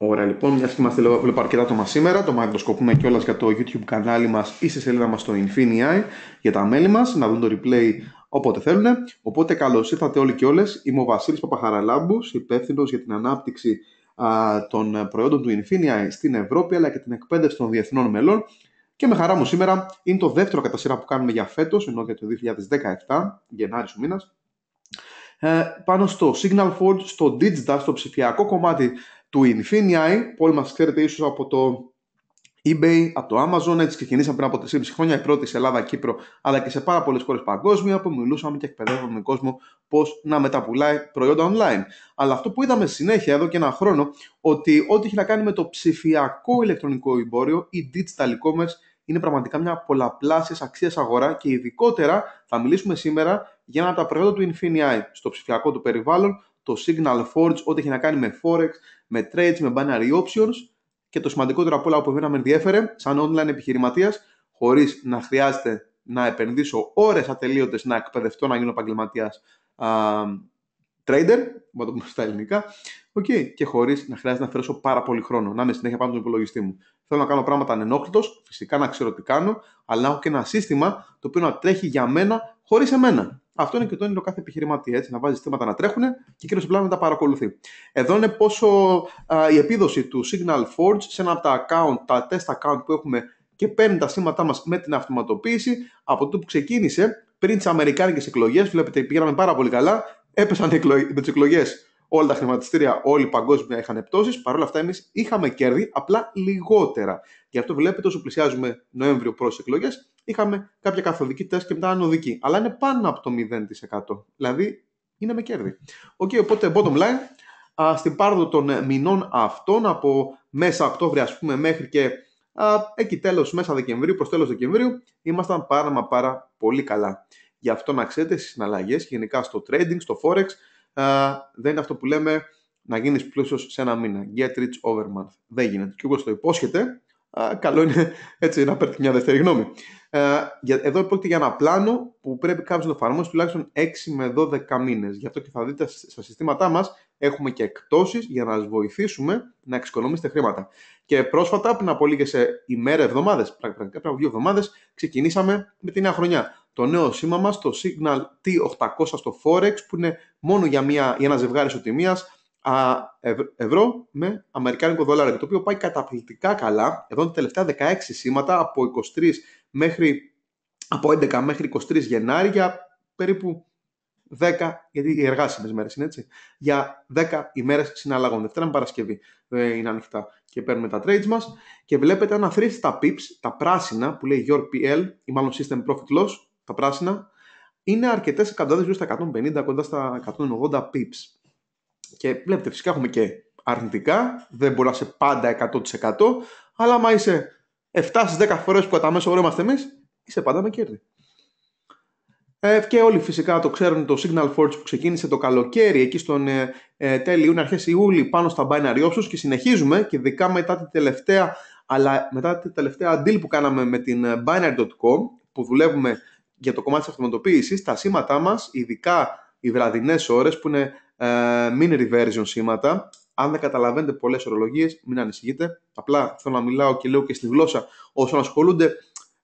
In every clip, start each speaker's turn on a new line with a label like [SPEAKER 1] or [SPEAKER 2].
[SPEAKER 1] Ωραία λοιπόν, μια και είμαστε λίγο αρκετά άτομα σήμερα, το μαγνητοσκοπούμε κιόλας για το YouTube κανάλι μας ή στη σελίδα μας στο Infinity για τα μέλη μας, να δουν το replay όποτε θέλουν. Οπότε καλώς ήρθατε όλοι και όλες. είμαι ο Βασίλης Παπαχαραλάμπους, υπεύθυνος για την ανάπτυξη α, των προϊόντων του Infinity στην Ευρώπη αλλά και την εκπαίδευση των διεθνών μελών και με χαρά μου σήμερα είναι το δεύτερο κατά σειρά που κάνουμε για φέτος, ενώ για το 2017, Γενάρη του Ε, πάνω στο Signal Forge, στο digital, στο ψηφιακό κομμάτι του Infinii που όλοι μας ξέρετε ίσως από το eBay, από το Amazon, έτσι ξεκινήσαμε πριν από 3,5 χρόνια η πρώτη σε Ελλάδα, Κύπρο, αλλά και σε πάρα πολλές χώρες παγκόσμια που μιλούσαμε και εκπαιδεύαμε τον κόσμο πώς να μεταπουλάει προϊόντα online. Αλλά αυτό που είδαμε συνέχεια εδώ και ένα χρόνο, ότι ό,τι έχει να κάνει με το ψηφιακό ηλεκτρονικό εμπόριο ή digital e-commerce είναι πραγματικά μια πολλαπλάσιας αξίας αγορά και ειδικότερα θα μιλήσουμε σήμερα για ένα από τα προϊόντα του Infinii στο ψηφιακό του περιβάλλον, το Signal Forge, ό,τι έχει να κάνει με Forex, με trades, με binary options και το σημαντικότερο από όλα που εμένα με ενδιέφερε, σαν online επιχειρηματίας, χωρίς να χρειάζεται να επενδύσω ώρες ατελείωτες να εκπαιδευτώ να γίνω επαγγελματίας trader, να το πούμε στα ελληνικά, okay, και χωρίς να χρειάζεται να αφαιρέσω πάρα πολύ χρόνο, να είμαι συνέχεια πάνω τον υπολογιστή μου. Θέλω να κάνω πράγματα ανενόχλητος, φυσικά να ξέρω τι κάνω, αλλά να έχω και ένα σύστημα το οποίο να τρέχει για μένα χωρίς εμένα. Αυτό είναι και το όνειρο κάθε επιχειρηματία. Έτσι, να βάζει στήματα να τρέχουν και εκείνος απλά να τα παρακολουθεί. Εδώ είναι πόσο η επίδοση του Signal Forge σε ένα από τα account, τα test account που έχουμε και παίρνει τα σήματά μας με την αυτοματοποίηση από το που ξεκίνησε πριν τις Αμερικάνικες εκλογές. Βλέπετε, πήγαμε πάρα πολύ καλά. Έπεσαν με τις εκλογές όλα τα χρηματιστήρια, όλοι οι παγκόσμια είχαν πτώσει. Παρ' όλα αυτά, εμείς είχαμε κέρδη, απλά λιγότερα. Γι' αυτό βλέπετε όσο πλησιάζουμε Νοέμβριο προς εκλογές, είχαμε κάποια καθοδική τεστ και μετά ανωδική. Αλλά είναι πάνω από το 0%. Δηλαδή είναι με κέρδη. Οκ, okay, οπότε bottom line, α, στην πάρδο των μηνών αυτών από μέσα Οκτώβρη ας πούμε μέχρι και α, εκεί τέλος μέσα Δεκεμβρίου προς τέλος Δεκεμβρίου ήμασταν πάρα μα πάρα πολύ καλά. Γι' αυτό να ξέρετε στις συναλλαγές γενικά στο trading, στο forex α, δεν είναι αυτό που λέμε να γίνεις πλούσιος σε ένα μήνα. Get rich over month. Δεν γίνεται. Και όπως το υπόσχεται, καλό είναι έτσι, να παίρνει μια δεύτερη γνώμη. Ε, εδώ υπόκειται για ένα πλάνο που πρέπει κάποιος να το εφαρμόσει τουλάχιστον 6 με 12 μήνες. Γι' αυτό και θα δείτε στα συστήματά μας έχουμε και εκτόσει για να σας βοηθήσουμε να εξοικονομήσετε χρήματα. Και πρόσφατα, πριν από λίγες ημέρες, εβδομάδες, πραγματικά πριν από δύο εβδομάδες, ξεκινήσαμε με τη νέα χρονιά. Το νέο σήμα μας, το Signal T800 στο Forex, που είναι μόνο για, μια, για ένα ζευγάρι ισοτιμίας, ευρώ με αμερικάνικο δολάριο, το οποίο πάει καταπληκτικά καλά. Εδώ τα τελευταία 16 σήματα από, 23 μέχρι, από 11 μέχρι 23 Γενάρη για περίπου 10, γιατί οι εργάσιμες μέρες είναι έτσι, για 10 ημερες συναλλαγών. Δευτέρα με Παρασκευή ε, είναι ανοιχτά και παίρνουμε τα trades μας Και βλέπετε ένα τα τα pips, τα πράσινα που λέει your PL, ή μάλλον system profit loss, τα πράσινα, είναι αρκετές εκατοντάδες, γύρω στα 150, κοντά στα 180 pips. Και βλέπετε, φυσικά έχουμε και αρνητικά, δεν μπορεί να είσαι πάντα 100%, αλλά άμα είσαι 7 στι 10 φορές που κατά μέσο όρο είμαστε εμείς, είσαι πάντα με κέρδη. Ε, και όλοι φυσικά το ξέρουν το Signal Forge που ξεκίνησε το καλοκαίρι, εκεί στον ε, ε, τέλη Ιούνιου, αρχές Ιούλη, πάνω στα binary options και συνεχίζουμε και ειδικά μετά την τελευταία, αλλά μετά την τελευταία deal που κάναμε με την ε, binary.com που δουλεύουμε για το κομμάτι της αυτοματοποίησης τα σήματά μας ειδικά οι βραδινές ώρες που είναι ε, μην reversion σήματα. Αν δεν καταλαβαίνετε πολλές ορολογίες, μην ανησυχείτε. Απλά θέλω να μιλάω και λέω και στη γλώσσα όσων ασχολούνται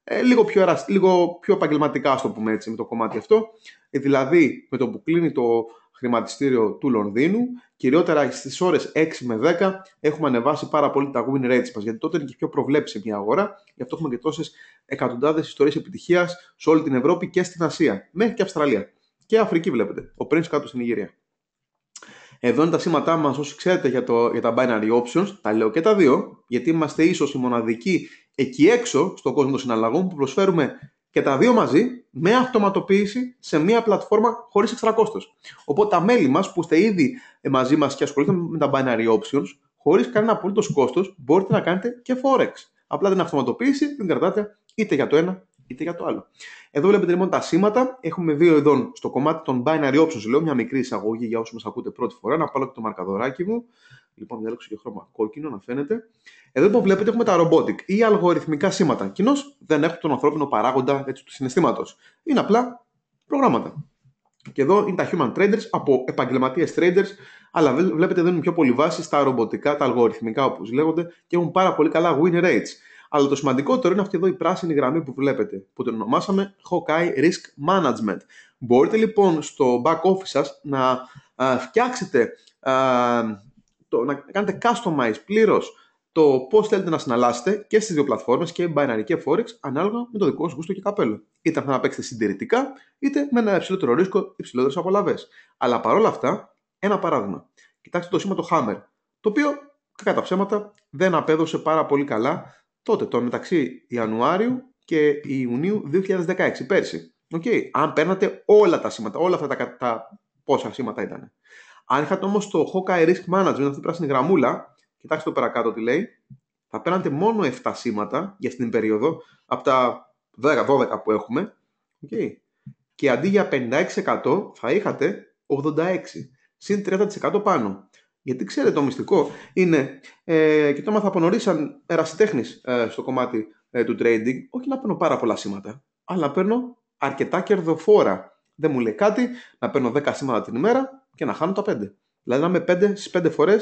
[SPEAKER 1] ε, λίγο, πιο, λίγο πιο επαγγελματικά, ας το πούμε έτσι, με το κομμάτι αυτό. Ε, δηλαδή, με το που κλείνει το χρηματιστήριο του Λονδίνου, κυριότερα στις ώρες 6 με 10, έχουμε ανεβάσει πάρα πολύ τα win rates μας, γιατί τότε είναι και πιο προβλέψιμη μια αγορά. Γι' αυτό έχουμε και τόσες εκατοντάδες ιστορίες επιτυχίας σε όλη την Ευρώπη και στην Ασία, μέχρι και Αυστραλία. Και Αφρική βλέπετε. Ο Prince κάτω στην Ιγυρία. Εδώ είναι τα σήματά μας, όσοι ξέρετε, για, το, για τα binary options. Τα λέω και τα δύο, γιατί είμαστε ίσως οι μοναδικοί εκεί έξω, στον κόσμο των συναλλαγών, που προσφέρουμε και τα δύο μαζί με αυτοματοποίηση σε μία πλατφόρμα χωρίς εξτρα κόστος. Οπότε τα μέλη μας που είστε ήδη μαζί μας και ασχολείστε με τα binary options, χωρίς κανένα απολύτως κόστος, μπορείτε να κάνετε και forex. Απλά την αυτοματοποίηση την κρατάτε είτε για το ένα είτε το άλλο. Εδώ βλέπετε λοιπόν τα σήματα. Έχουμε δύο ειδών στο κομμάτι των binary options. Λέω μια μικρή εισαγωγή για όσους μας ακούτε πρώτη φορά. Να πάρω και το μαρκαδοράκι μου. Λοιπόν, διάλεξα και χρώμα κόκκινο να φαίνεται. Εδώ που βλέπετε έχουμε τα robotic ή αλγοριθμικά σήματα. Κοινώς δεν έχουν τον ανθρώπινο παράγοντα έτσι, του συναισθήματος. Είναι απλά προγράμματα. Και εδώ είναι τα human traders από επαγγελματίες traders, αλλά βλέπετε δίνουν πιο πολύ βάση στα ρομποτικά, τα αλγοριθμικά όπως λέγονται και έχουν πάρα πολύ καλά win rates. Αλλά το σημαντικότερο είναι αυτή εδώ η πράσινη γραμμή που βλέπετε, που την ονομάσαμε Hawkeye Risk Management. Μπορείτε λοιπόν στο back office σας να α, φτιάξετε, το, να κάνετε customize πλήρως το πώς θέλετε να συναλλάσσετε και στις δύο πλατφόρμες και binary και forex ανάλογα με το δικό σα γούστο και καπέλο. Είτε θα να παίξετε συντηρητικά, είτε με ένα υψηλότερο ρίσκο, υψηλότερες απολαυέ. Αλλά παρόλα αυτά, ένα παράδειγμα. Κοιτάξτε το σήμα το Hammer, το οποίο κατά ψέματα δεν απέδωσε πάρα πολύ καλά τότε, το μεταξύ Ιανουάριου και Ιουνίου 2016, πέρσι. Okay. Αν παίρνατε όλα τα σήματα, όλα αυτά τα, τα πόσα σήματα ήταν. Αν είχατε όμως το Hawkeye Risk Management, αυτή την πράσινη γραμμούλα, κοιτάξτε το πέρα κάτω τι λέει, θα παίρνατε μόνο 7 σήματα για αυτή την περίοδο, από τα 12 που έχουμε. Okay. Και αντί για 56% θα είχατε 86, συν 30% πάνω. Γιατί ξέρετε το μυστικό είναι, ε, και το μάθα από νωρίς σαν ερασιτέχνης ε, στο κομμάτι ε, του trading, όχι να παίρνω πάρα πολλά σήματα, αλλά να παίρνω αρκετά κερδοφόρα. Δεν μου λέει κάτι να παίρνω 10 σήματα την ημέρα και να χάνω τα 5. Δηλαδή να είμαι 5 στι 5 φορέ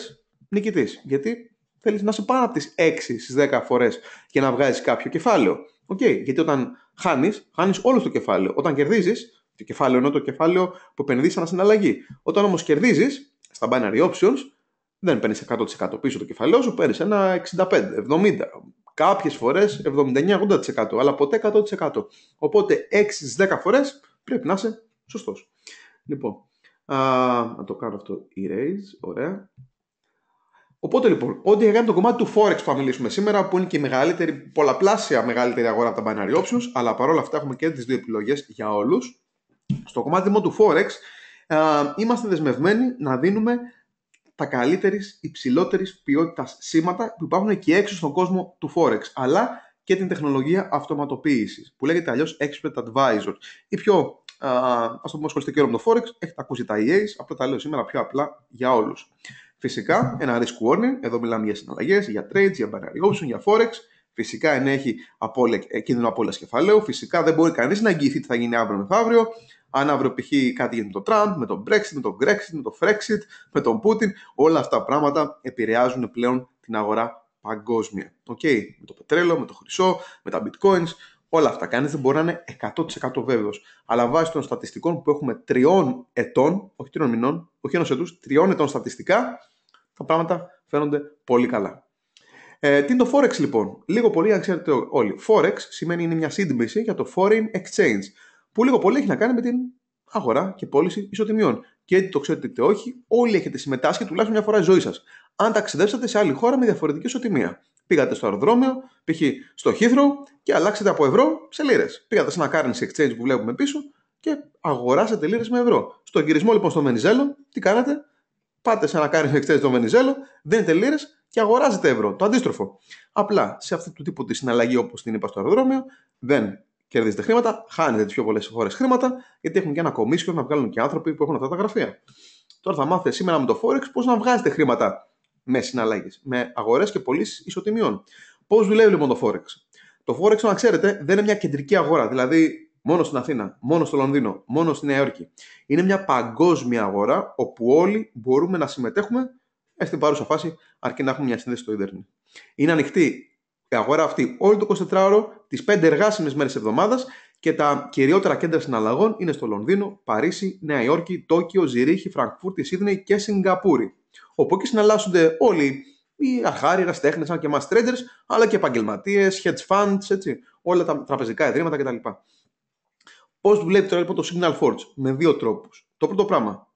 [SPEAKER 1] νικητής, Γιατί θέλεις να είσαι πάνω από τις 6 στι 10 φορές και να βγάζεις κάποιο κεφάλαιο. Οκ, okay, γιατί όταν χάνεις, χάνεις όλο το κεφάλαιο. Όταν κερδίζεις, το κεφάλαιο ενώ το κεφάλαιο που επενδύεις σαν συναλλαγή. Όταν όμως κερδίζεις, στα binary options, δεν παίρνεις 100% πίσω το κεφαλαίο σου, παίρνεις ένα 65, 70, κάποιες φορές 79-80%, αλλά ποτέ 100%. Οπότε 6 10 φορές πρέπει να είσαι σωστός. Λοιπόν, να το κάνω αυτό erase, ωραία. Οπότε λοιπόν, ό,τι έκανε το κομμάτι του Forex που θα μιλήσουμε σήμερα, που είναι και η μεγαλύτερη, πολλαπλάσια μεγαλύτερη αγορά από τα binary options, αλλά παρόλα αυτά έχουμε και τις δύο επιλογές για όλους. Στο κομμάτι λοιπόν του Forex, είμαστε δεσμευμένοι να δίνουμε τα καλύτερης υψηλότερης ποιότητας σήματα που υπάρχουν και έξω στον κόσμο του Forex, αλλά και την τεχνολογία αυτοματοποίησης, που λέγεται αλλιώς Expert Advisor. Η πιο, α το πούμε, σχολιστική και με το Forex, έχετε ακούσει τα EAs, απλά τα λέω σήμερα πιο απλά για όλους. Φυσικά, ένα risk warning, εδώ μιλάμε για συναλλαγές, για trades, για binary option, για Forex. Φυσικά ενέχει ε, κίνδυνο απόλυτα κεφαλαίου. Φυσικά δεν μπορεί κανείς να εγγυηθεί τι θα γίνει αύριο μεθαύριο. Αν αύριο π.χ. κάτι γίνεται με τον Τραμπ, με τον Brexit, με τον Grexit, με τον Frexit, με τον Πούτιν, όλα αυτά τα πράγματα επηρεάζουν πλέον την αγορά παγκόσμια. Okay, με το πετρέλαιο, με το χρυσό, με τα bitcoins, όλα αυτά. Κανείς δεν μπορεί να είναι 100% βέβαιος. Αλλά βάσει των στατιστικών που έχουμε τριών ετών, όχι τριών μηνών, όχι ενός ετού, τριών ετών στατιστικά, τα πράγματα φαίνονται πολύ καλά. Ε, τι είναι το Forex λοιπόν. Λίγο πολύ, αν ξέρετε όλοι. Forex σημαίνει είναι μια σύντομηση για το Foreign Exchange που λίγο πολύ έχει να κάνει με την αγορά και πώληση ισοτιμιών. Και είτε το ξέρετε είτε όχι, όλοι έχετε συμμετάσχει τουλάχιστον μια φορά στη ζωή σας. Αν ταξιδέψατε σε άλλη χώρα με διαφορετική ισοτιμία. Πήγατε στο αεροδρόμιο, π.χ. στο Heathrow και αλλάξετε από ευρώ σε λίρες. Πήγατε σε ένα currency exchange που βλέπουμε πίσω και αγοράσατε λίρες με ευρώ. Στο γυρισμό λοιπόν στο Μενιζέλο, τι κάνατε, πάτε σε ένα currency exchange στο Μενιζέλο, δίνετε λίρες και αγοράζετε ευρώ. Το αντίστροφο. Απλά σε αυτή του τύπου τη συναλλαγή όπως την είπα στο αεροδρόμιο, δεν κερδίζετε χρήματα, χάνετε τις πιο πολλές φορέ χρήματα, γιατί έχουν και ένα κομίσιο να βγάλουν και άνθρωποι που έχουν αυτά τα γραφεία. Τώρα θα μάθετε σήμερα με το Forex πώς να βγάζετε χρήματα με συναλλαγές, με αγορές και πωλήσεις ισοτιμιών. Πώς δουλεύει λοιπόν το Forex. Το Forex, να ξέρετε, δεν είναι μια κεντρική αγορά. Δηλαδή, μόνο στην Αθήνα, μόνο στο Λονδίνο, μόνο στη Νέα Υόρκη. Είναι μια παγκόσμια αγορά όπου όλοι μπορούμε να συμμετέχουμε ε, στην παρούσα φάση, αρκεί να έχουμε μια σύνδεση στο Ιντερνετ. Είναι ανοιχτή αγορά αυτή όλο το 24ωρο, τι 5 εργάσιμες μέρες εβδομάδας και τα κυριότερα κέντρα συναλλαγών είναι στο Λονδίνο, Παρίσι, Νέα Υόρκη, Τόκιο, Ζηρίχη, Φραγκφούρτη, Σίδνεϊ και Σιγκαπούρη. Όπου εκεί συναλλάσσονται όλοι οι αχάριοι, ερασιτέχνε, σαν και εμάς traders, αλλά και επαγγελματίες, hedge funds, έτσι, όλα τα τραπεζικά ιδρύματα κτλ. Πώς δουλεύει τώρα λοιπόν το Signal Forge, με δύο τρόπους. Το πρώτο πράγμα,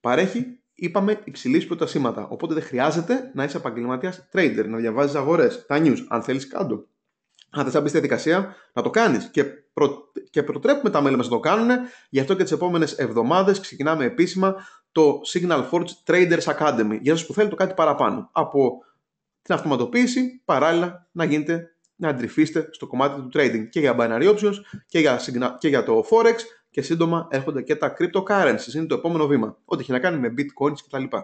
[SPEAKER 1] παρέχει είπαμε υψηλής σήματα. Οπότε δεν χρειάζεται να είσαι επαγγελματίας trader, να διαβάζεις αγορές, τα news. Αν θέλεις, κάτω. Αν θες να μπεις στη διαδικασία, να το κάνεις. Και, και προτρέπουμε τα μέλη μας να το κάνουν. Γι' αυτό και τις επόμενες εβδομάδες ξεκινάμε επίσημα το Signal Forge Traders Academy. Για εσά που θέλετε κάτι παραπάνω. Από την αυτοματοποίηση, παράλληλα να γίνετε να αντρυφείστε στο κομμάτι του trading και για binary options και για, και για το forex και σύντομα έρχονται και τα cryptocurrencies, είναι το επόμενο βήμα. Ό,τι έχει να κάνει με bitcoins κτλ.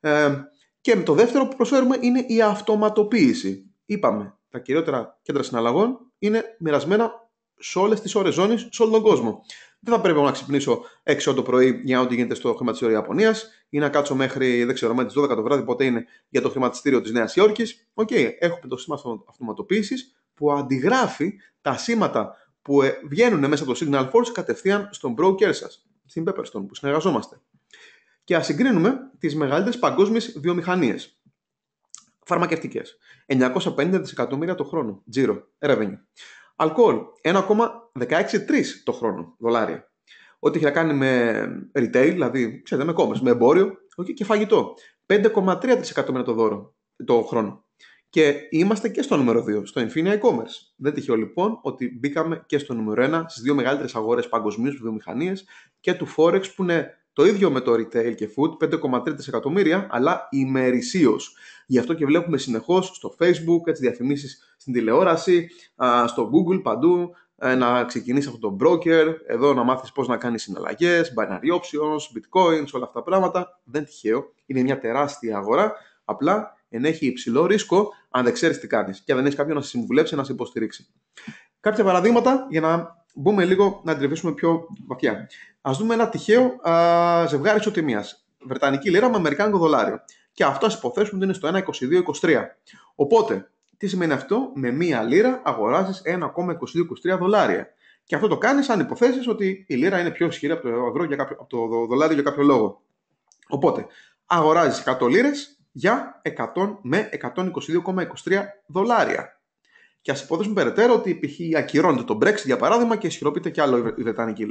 [SPEAKER 1] Ε, και το δεύτερο που προσφέρουμε είναι η αυτοματοποίηση. Είπαμε, τα κυριότερα κέντρα συναλλαγών είναι μοιρασμένα σε όλες τις ώρες ζώνης, σε όλο τον κόσμο. Δεν θα πρέπει να ξυπνήσω 6 το πρωί για ό,τι γίνεται στο χρηματιστήριο Ιαπωνίας ή να κάτσω μέχρι δεν ξέρω, τι 12 το βράδυ, ποτέ είναι για το χρηματιστήριο της Νέας Υόρκης. Οκ, okay, έχουμε το σύστημα αυτοματοποίησης που αντιγράφει τα σήματα που ε, βγαίνουν μέσα από το Signal Force κατευθείαν στον broker σας, στην Pepperstone που συνεργαζόμαστε. Και ας συγκρίνουμε τις μεγαλύτερες παγκόσμιες βιομηχανίες. Φαρμακευτικές. 950 δισεκατομμύρια το χρόνο. Τζίρο. Revenue. Αλκοόλ. 1,163 το χρόνο. Δολάρια. Ό,τι έχει να κάνει με retail, δηλαδή, ξέρετε, με κόμμες, με εμπόριο okay, και φαγητό. 5,3 δισεκατομμύρια το το χρόνο. Και είμαστε και στο νούμερο 2, στο Infinia e-commerce. Δεν τυχαίο λοιπόν ότι μπήκαμε και στο νούμερο 1 στις δύο μεγαλύτερες αγορές παγκοσμίως βιομηχανίες και του Forex που είναι το ίδιο με το retail και food, 5,3 δισεκατομμύρια, αλλά ημερησίως. Γι' αυτό και βλέπουμε συνεχώς στο Facebook, τι διαφημίσεις στην τηλεόραση, στο Google παντού, ε, να ξεκινήσεις αυτό τον broker, εδώ να μάθεις πώς να κάνεις συναλλαγές, binary options, bitcoins, όλα αυτά τα πράγματα. Δεν τυχαίο. Είναι μια τεράστια αγορά. Απλά έχει υψηλό ρίσκο αν δεν ξέρεις τι κάνεις και δεν έχεις κάποιον να σε συμβουλέψει, να σε υποστηρίξει. Κάποια παραδείγματα για να μπούμε λίγο να αντιληφθούμε πιο βαθιά. Ας δούμε ένα τυχαίο α, ζευγάρι ισοτιμίας. Βρετανική λίρα με Αμερικάνικο δολάριο. Και αυτό ας υποθέσουμε ότι είναι στο 1,22-23. Οπότε, τι σημαίνει αυτό, με μία λίρα αγοράζεις 1,22-23 δολάρια. Και αυτό το κάνεις αν υποθέσεις ότι η λίρα είναι πιο ισχυρή από το, ευρώ για από το δολάριο για κάποιο λόγο. Οπότε, αγοράζεις 100 λίρες για 100 με 122,23 δολάρια. Και ας υποθέσουμε περαιτέρω ότι π.χ. ακυρώνεται το Brexit για παράδειγμα και ισχυροποιείται και άλλο η Βρετανική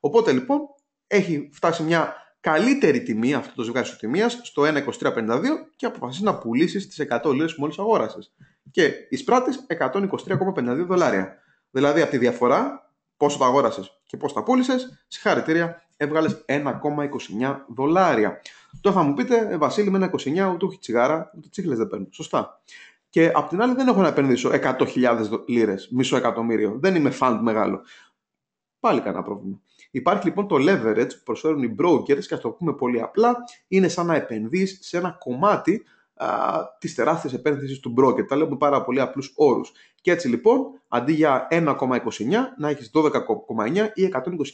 [SPEAKER 1] Οπότε λοιπόν έχει φτάσει μια καλύτερη τιμή αυτό το ζευγάρι ισοτιμίας στο 1,2352 και αποφασίζει να πουλήσει τις 100 λίρε που μόλις αγόρασες. Και εισπράττεις 123,52 δολάρια. Δηλαδή από τη διαφορά πόσο τα αγόρασες και πώς τα πούλησες, συγχαρητήρια, έβγαλες 1,29 δολάρια. Τώρα θα μου πείτε, ε, Βασίλη, με ένα 29 ούτε έχει τσιγάρα, ούτε τσίχλες δεν παίρνω. Σωστά. Και απ' την άλλη δεν έχω να επενδύσω 100.000 λίρες, μισό εκατομμύριο. Δεν είμαι φαντ μεγάλο. Πάλι κανένα πρόβλημα. Υπάρχει λοιπόν το leverage που προσφέρουν οι brokers και ας το πούμε πολύ απλά, είναι σαν να επενδύεις σε ένα κομμάτι της τεράστιας επένδυσης του broker. Τα λέμε με πάρα πολύ απλούς όρους. Και έτσι λοιπόν, αντί για 1,29 να έχεις 12,9 ή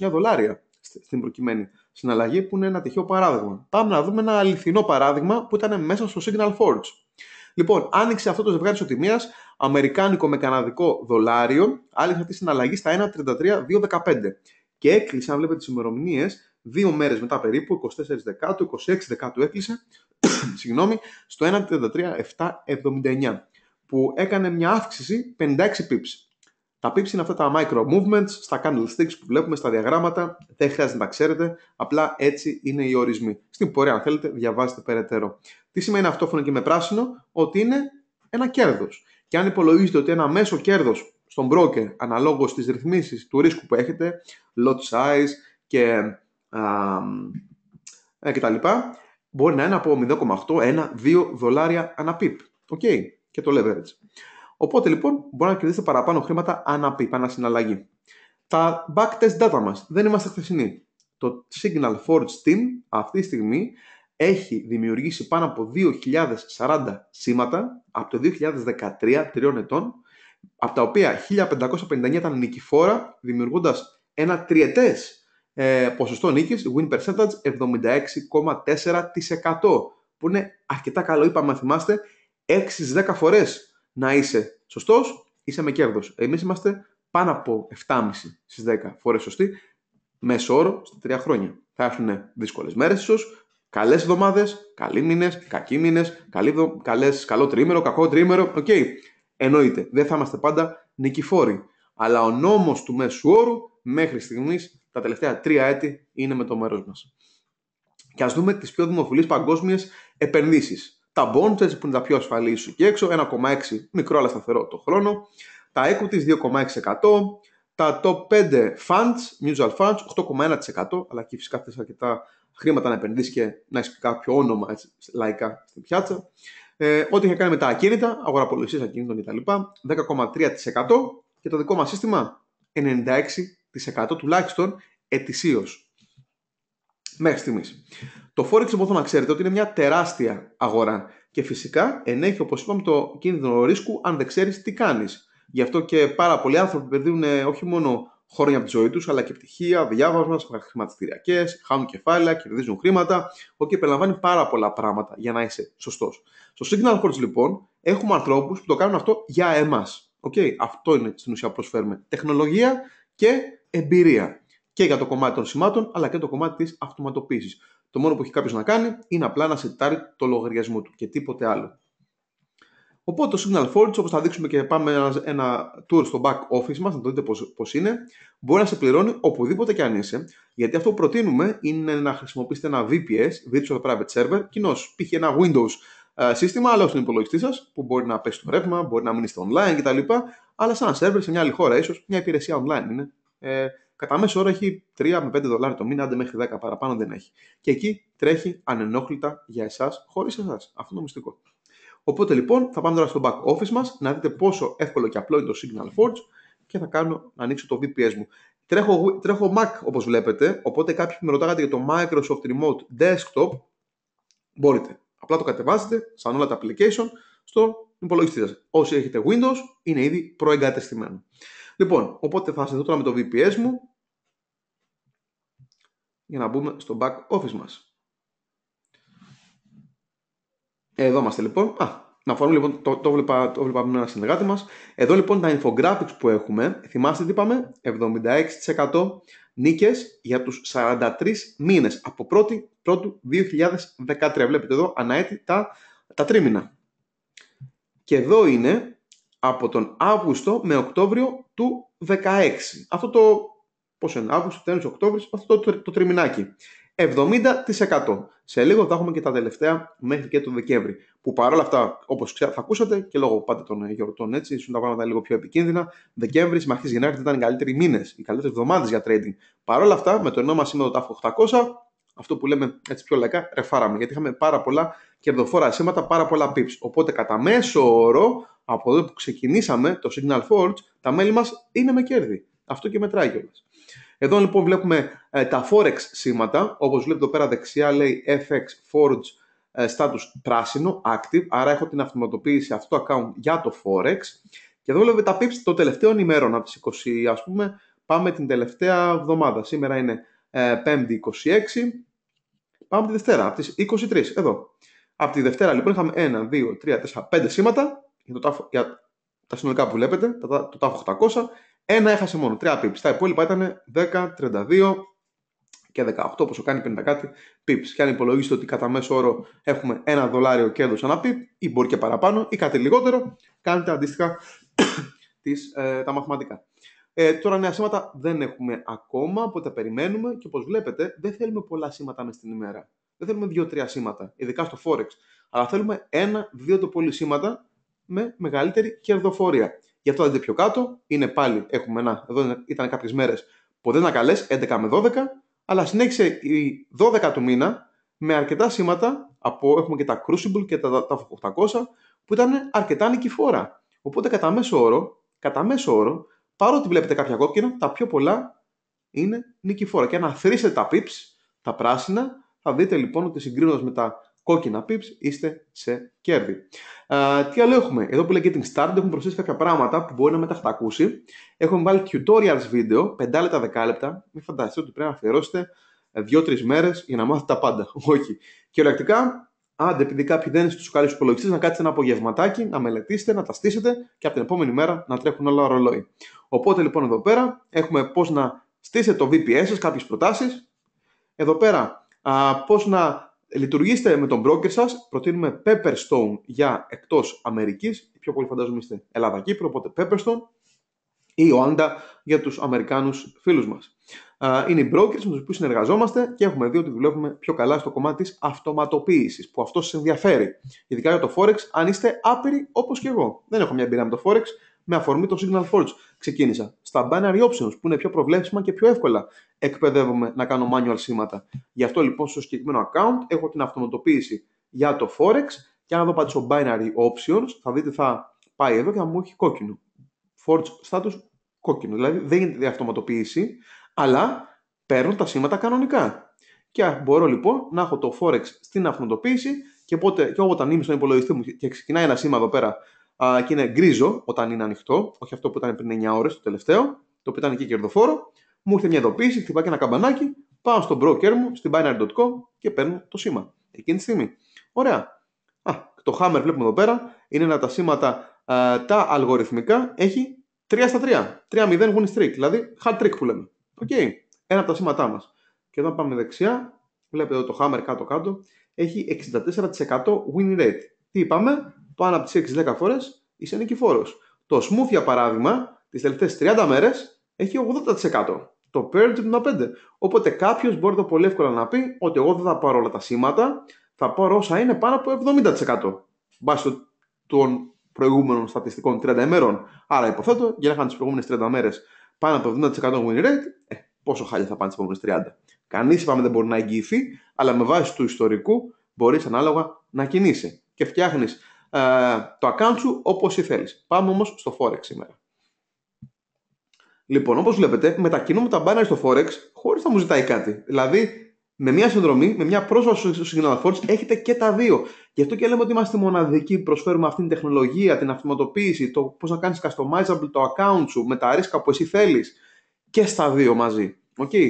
[SPEAKER 1] 129 δολάρια στην προκειμένη συναλλαγή που είναι ένα τυχαίο παράδειγμα. Πάμε να δούμε ένα αληθινό παράδειγμα που ήταν μέσα στο Signal Forge. Λοιπόν, άνοιξε αυτό το ζευγάρι ισοτιμία αμερικάνικο με καναδικό δολάριο, άνοιξε αυτή τη συναλλαγή στα 1.33.215 και έκλεισε, αν βλέπετε τις ημερομηνίες, δύο μέρες μετά περίπου, 24 Δεκάτου, 26 Δεκάτου έκλεισε, συγγνώμη, στο 1.33.779 που έκανε μια αύξηση 56 pips. Τα pips είναι αυτά τα micro movements στα candlesticks που βλέπουμε στα διαγράμματα. Δεν χρειάζεται να τα ξέρετε. Απλά έτσι είναι οι ορισμοί. Στην πορεία, αν θέλετε, διαβάζετε περαιτέρω. Τι σημαίνει αυτό αυτόφωνο και με πράσινο, ότι είναι ένα κέρδος. Και αν υπολογίζετε ότι ένα μέσο κέρδος στον broker, αναλόγως στις ρυθμίσεις του ρίσκου που έχετε, lot size και, α, ε, και τα λοιπά, μπορεί να είναι από 0,8, 1, 2 δολάρια ανά pip. Okay. Και το leverage. Οπότε λοιπόν μπορεί να κερδίσετε παραπάνω χρήματα ανά πίπ, ανά συναλλαγή. Τα backtest data μας δεν είμαστε χθεσινοί. Το Signal Forge Team αυτή τη στιγμή έχει δημιουργήσει πάνω από 2.040 σήματα από το 2013, τριών ετών, από τα οποία 1.559 ήταν νικηφόρα, δημιουργώντας ένα τριετές ε, ποσοστό νίκης, win percentage 76,4%, που είναι αρκετά καλό, είπαμε, θυμάστε, 6 10 φορές να είσαι σωστός, είσαι με κέρδος. Εμείς είμαστε πάνω από 7,5 στι 10 φορές σωστοί, μέσο όρο στα 3 χρόνια. Θα έρθουν δύσκολες μέρες ίσως, καλές εβδομάδες, καλοί μήνες, κακοί μήνες, καλό τρίμερο, κακό τρίμερο. Οκ. Okay. Εννοείται, δεν θα είμαστε πάντα νικηφόροι. Αλλά ο νόμος του μέσου όρου μέχρι στιγμής τα τελευταία τρία έτη είναι με το μέρος μας. Και ας δούμε τις πιο δημοφιλείς παγκόσμιες επενδύσεις τα bonds που είναι τα πιο ασφαλή σου και έξω, 1,6 μικρό αλλά σταθερό το χρόνο, τα equities 2,6%, τα top 5 funds, mutual funds 8,1% αλλά και φυσικά θες αρκετά χρήματα να επενδύσεις και να έχεις κάποιο όνομα λαϊκά στην πιάτσα. Ε, ό,τι είχε κάνει με τα ακίνητα, αγοραπολισίες ακίνητων κτλ. 10,3% και το δικό μας σύστημα 96% τουλάχιστον ετησίως μέχρι στιγμής. Το Forex λοιπόν να ξέρετε ότι είναι μια τεράστια αγορά και φυσικά ενέχει όπως είπαμε το κίνδυνο ρίσκου αν δεν ξέρεις τι κάνεις. Γι' αυτό και πάρα πολλοί άνθρωποι περδίνουν ε, όχι μόνο χρόνια από τη ζωή τους, αλλά και πτυχία, διάβασμα, χρηματιστηριακές, χάνουν κεφάλαια, κερδίζουν χρήματα, Οπότε okay, περιλαμβάνει πάρα πολλά πράγματα για να είσαι σωστός. Στο Signal Horse λοιπόν έχουμε ανθρώπους που το κάνουν αυτό για εμάς. Okay, αυτό είναι στην ουσία που προσφέρουμε. Τεχνολογία και εμπειρία και για το κομμάτι των σημάτων, αλλά και το κομμάτι της αυτοματοποίησης. Το μόνο που έχει κάποιος να κάνει είναι απλά να σετάρει το λογαριασμό του και τίποτε άλλο. Οπότε το Signal Forge, όπως θα δείξουμε και πάμε ένα, ένα tour στο back office μας, να το δείτε πώς είναι, μπορεί να σε πληρώνει οπουδήποτε και αν είσαι. Γιατί αυτό που προτείνουμε είναι να χρησιμοποιήσετε ένα VPS, Virtual Private Server, κοινό, π.χ. ένα Windows ε, σύστημα, αλλά στον υπολογιστή σας, που μπορεί να πέσει το ρεύμα, μπορεί να μείνει στο online κτλ. Αλλά σαν server σε μια άλλη χώρα, ίσως μια υπηρεσία online είναι. Ε, κατά μέσο όρο έχει 3 με 5 δολάρια το μήνα, άντε μέχρι 10 παραπάνω δεν έχει. Και εκεί τρέχει ανενόχλητα για εσάς, χωρίς εσάς. Αυτό είναι το μυστικό. Οπότε λοιπόν θα πάμε τώρα στο back office μας να δείτε πόσο εύκολο και απλό είναι το Signal Forge και θα κάνω να ανοίξω το VPS μου. Τρέχω, τρέχω Mac όπως βλέπετε, οπότε κάποιοι που με ρωτάγατε για το Microsoft Remote Desktop, μπορείτε. Απλά το κατεβάζετε, σαν όλα τα application, στο υπολογιστή σας. Όσοι έχετε Windows, είναι ήδη προεγκατεστημένο. Λοιπόν, οπότε θα συνδεθώ τώρα με το VPS μου για να μπούμε στο back office μας. Εδώ είμαστε λοιπόν. Α, να φορούμε λοιπόν, το, το, βλέπα, το βλέπα με ένα συνεργάτη μας. Εδώ λοιπόν τα infographics που έχουμε, θυμάστε τι είπαμε, 76% νίκες για τους 43 μήνες από πρώτου 2013. Βλέπετε εδώ αναέτη τα, τα τρίμηνα. Και εδώ είναι από τον Αύγουστο με Οκτώβριο του 16. Αυτό το, πόσο είναι, Αύγουστο, τέλος Οκτώβριο, αυτό το, το, το τριμηνάκι. 70%. Σε λίγο θα έχουμε και τα τελευταία μέχρι και τον Δεκέμβρη. Που παρόλα αυτά, όπως θα ακούσατε και λόγω πάντα των ε, γιορτών, έτσι, ήσουν τα πράγματα λίγο πιο επικίνδυνα. Δεκέμβρης με Γενάρη ήταν οι καλύτεροι μήνες, οι καλύτερες εβδομάδες για trading. Παρόλα αυτά, με το ενώμα σήμερα το τάφο 800, αυτό που λέμε έτσι πιο λαϊκά, ρεφάραμε. Γιατί είχαμε πάρα πολλά κερδοφόρα σήματα, πάρα πολλά pips. Οπότε κατά μέσο όρο από εδώ που ξεκινήσαμε το Signal Forge, τα μέλη μας είναι με κέρδη. Αυτό και μετράει κιόλας. Εδώ λοιπόν βλέπουμε ε, τα Forex σήματα, όπως βλέπετε εδώ πέρα δεξιά λέει FX Forge ε, status πράσινο, active, άρα έχω την αυτοματοποίηση αυτό το account για το Forex. Και εδώ βλέπετε τα pips των τελευταίων ημερών, από τις 20 ας πούμε, πάμε την τελευταία εβδομάδα. Σήμερα είναι ε, 5η 26, πάμε τη Δευτέρα, από τις 23, εδώ. Από τη Δευτέρα λοιπόν είχαμε 1, 2, 3, 4, 5 σήματα για, το τα συνολικά που βλέπετε, το τάφο 800. Ένα έχασε μόνο, τρία pips. Τα υπόλοιπα ήταν 10, 32 και 18, πόσο κάνει 50 κάτι pips. Και αν υπολογίσετε ότι κατά μέσο όρο έχουμε ένα δολάριο κέρδος ανά pip, ή μπορεί και παραπάνω, ή κάτι λιγότερο, κάνετε αντίστοιχα τις, ε, τα μαθηματικά. Ε, τώρα νέα σήματα δεν έχουμε ακόμα, οπότε περιμένουμε και όπως βλέπετε δεν θέλουμε πολλά σήματα μέσα στην ημέρα. Δεν θελουμε δυο δύο-τρία σήματα, ειδικά στο Forex. Αλλά ένα δύο το πολύ σήματα με μεγαλύτερη κερδοφορία. Γι' αυτό θα δείτε πιο κάτω. Είναι πάλι, έχουμε ένα, εδώ ήταν κάποιες μέρες που δεν ήταν καλέ, 11 με 12, αλλά συνέχισε η 12 του μήνα με αρκετά σήματα, από, έχουμε και τα Crucible και τα, τα 800, που ήταν αρκετά νικηφόρα. Οπότε κατά μέσο όρο, κατά μέσο όρο, παρότι βλέπετε κάποια κόκκινα, τα πιο πολλά είναι νικηφόρα. Και αν αθρίσετε τα pips, τα πράσινα, θα δείτε λοιπόν ότι συγκρίνοντας με τα κόκκινα pips είστε σε κέρδη. τι άλλο έχουμε, εδώ που λέει Getting Started έχουμε προσθέσει κάποια πράγματα που μπορεί να μεταχτακούσει. Έχουμε βάλει tutorials βίντεο, 5 λεπτά, 10 λεπτά. Μην φανταστείτε ότι πρέπει να αφιερώσετε 2-3 μέρες για να μάθετε τα πάντα. Όχι. Κυριολεκτικά, άντε, επειδή κάποιοι δεν είναι στους καλούς υπολογιστές, να κάτσετε ένα απογευματάκι, να μελετήσετε, να τα στήσετε και από την επόμενη μέρα να τρέχουν όλα ρολόι. Οπότε λοιπόν εδώ πέρα έχουμε πώς να στήσετε το VPS σας, κάποιες προτάσεις. Εδώ πέρα, πώς να Λειτουργήστε με τον broker σας, προτείνουμε Pepperstone για εκτός Αμερικής, πιο πολύ φαντάζομαι φαντάζομαι Ελλάδα-Κύπρο, οπότε Pepperstone ή Oanda για τους Αμερικάνους φίλους μας. Είναι οι brokers με τους οποίους συνεργαζόμαστε και έχουμε δει ότι δουλεύουμε πιο καλά στο κομμάτι της αυτοματοποίησης, που αυτός σας ενδιαφέρει. Ειδικά για το Forex, αν είστε άπειροι όπως και εγώ. Δεν έχω μια εμπειρία με το Forex, με αφορμή το Signal Forge. Ξεκίνησα στα binary options που είναι πιο προβλέψιμα και πιο εύκολα εκπαιδεύομαι να κάνω manual σήματα. Γι' αυτό λοιπόν στο συγκεκριμένο account έχω την αυτοματοποίηση για το Forex και αν εδώ πατήσω binary options θα δείτε θα πάει εδώ και θα μου έχει κόκκινο. Forge status κόκκινο. Δηλαδή δεν γίνεται η αυτοματοποίηση αλλά παίρνω τα σήματα κανονικά. Και μπορώ λοιπόν να έχω το Forex στην αυτοματοποίηση και, πότε, και όταν είμαι στον υπολογιστή μου και ξεκινάει ένα σήμα εδώ πέρα και είναι γκρίζο όταν είναι ανοιχτό, όχι αυτό που ήταν πριν 9 ώρες το τελευταίο, το οποίο ήταν εκεί κερδοφόρο. Μου έρχεται μια ειδοποίηση, χτυπά και ένα καμπανάκι, πάω στον broker μου, στην binary.com και παίρνω το σήμα. Εκείνη τη στιγμή. Ωραία. το hammer βλέπουμε εδώ πέρα, είναι ένα από τα σήματα τα αλγοριθμικά, έχει 3 στα 3. 3-0 win streak, δηλαδή hard trick που λέμε. Οκ. Okay. Ένα από τα σήματά μας. Και εδώ πάμε δεξιά, βλέπετε εδώ το hammer κάτω-κάτω, έχει 64% win rate. Τι είπαμε, πάνω από τις 6-10 φορές είσαι νικηφόρος. Το smooth για παράδειγμα, τις τελευταίες 30 μέρες έχει 80%. Το purge 75%. Οπότε κάποιος μπορεί το πολύ εύκολα να πει ότι εγώ δεν θα πάρω όλα τα σήματα, θα πάρω όσα είναι πάνω από 70%. Βάσει των προηγούμενων στατιστικών 30 ημέρων. Άρα υποθέτω, για να είχαν τις προηγούμενες 30 μέρες πάνω από 70% win rate, ε, πόσο χάλια θα πάνε τις επόμενε 30. Κανείς είπαμε δεν μπορεί να εγγυηθεί, αλλά με βάση του ιστορικού μπορείς ανάλογα να κινήσει. Και φτιάχνεις ε, το account σου όπως ή θέλεις. Πάμε όμως στο Forex σήμερα. Λοιπόν, όπως βλέπετε, μετακινούμε τα banner στο Forex χωρίς να μου ζητάει κάτι. Δηλαδή, με μια συνδρομή, με μια πρόσβαση στο Signal έχετε και τα δύο. Γι' αυτό και λέμε ότι είμαστε μοναδικοί, που προσφέρουμε αυτή την τεχνολογία, την αυτοματοποίηση, το πώς να κάνεις customizable το account σου με τα ρίσκα που εσύ θέλεις και στα δύο μαζί. Okay.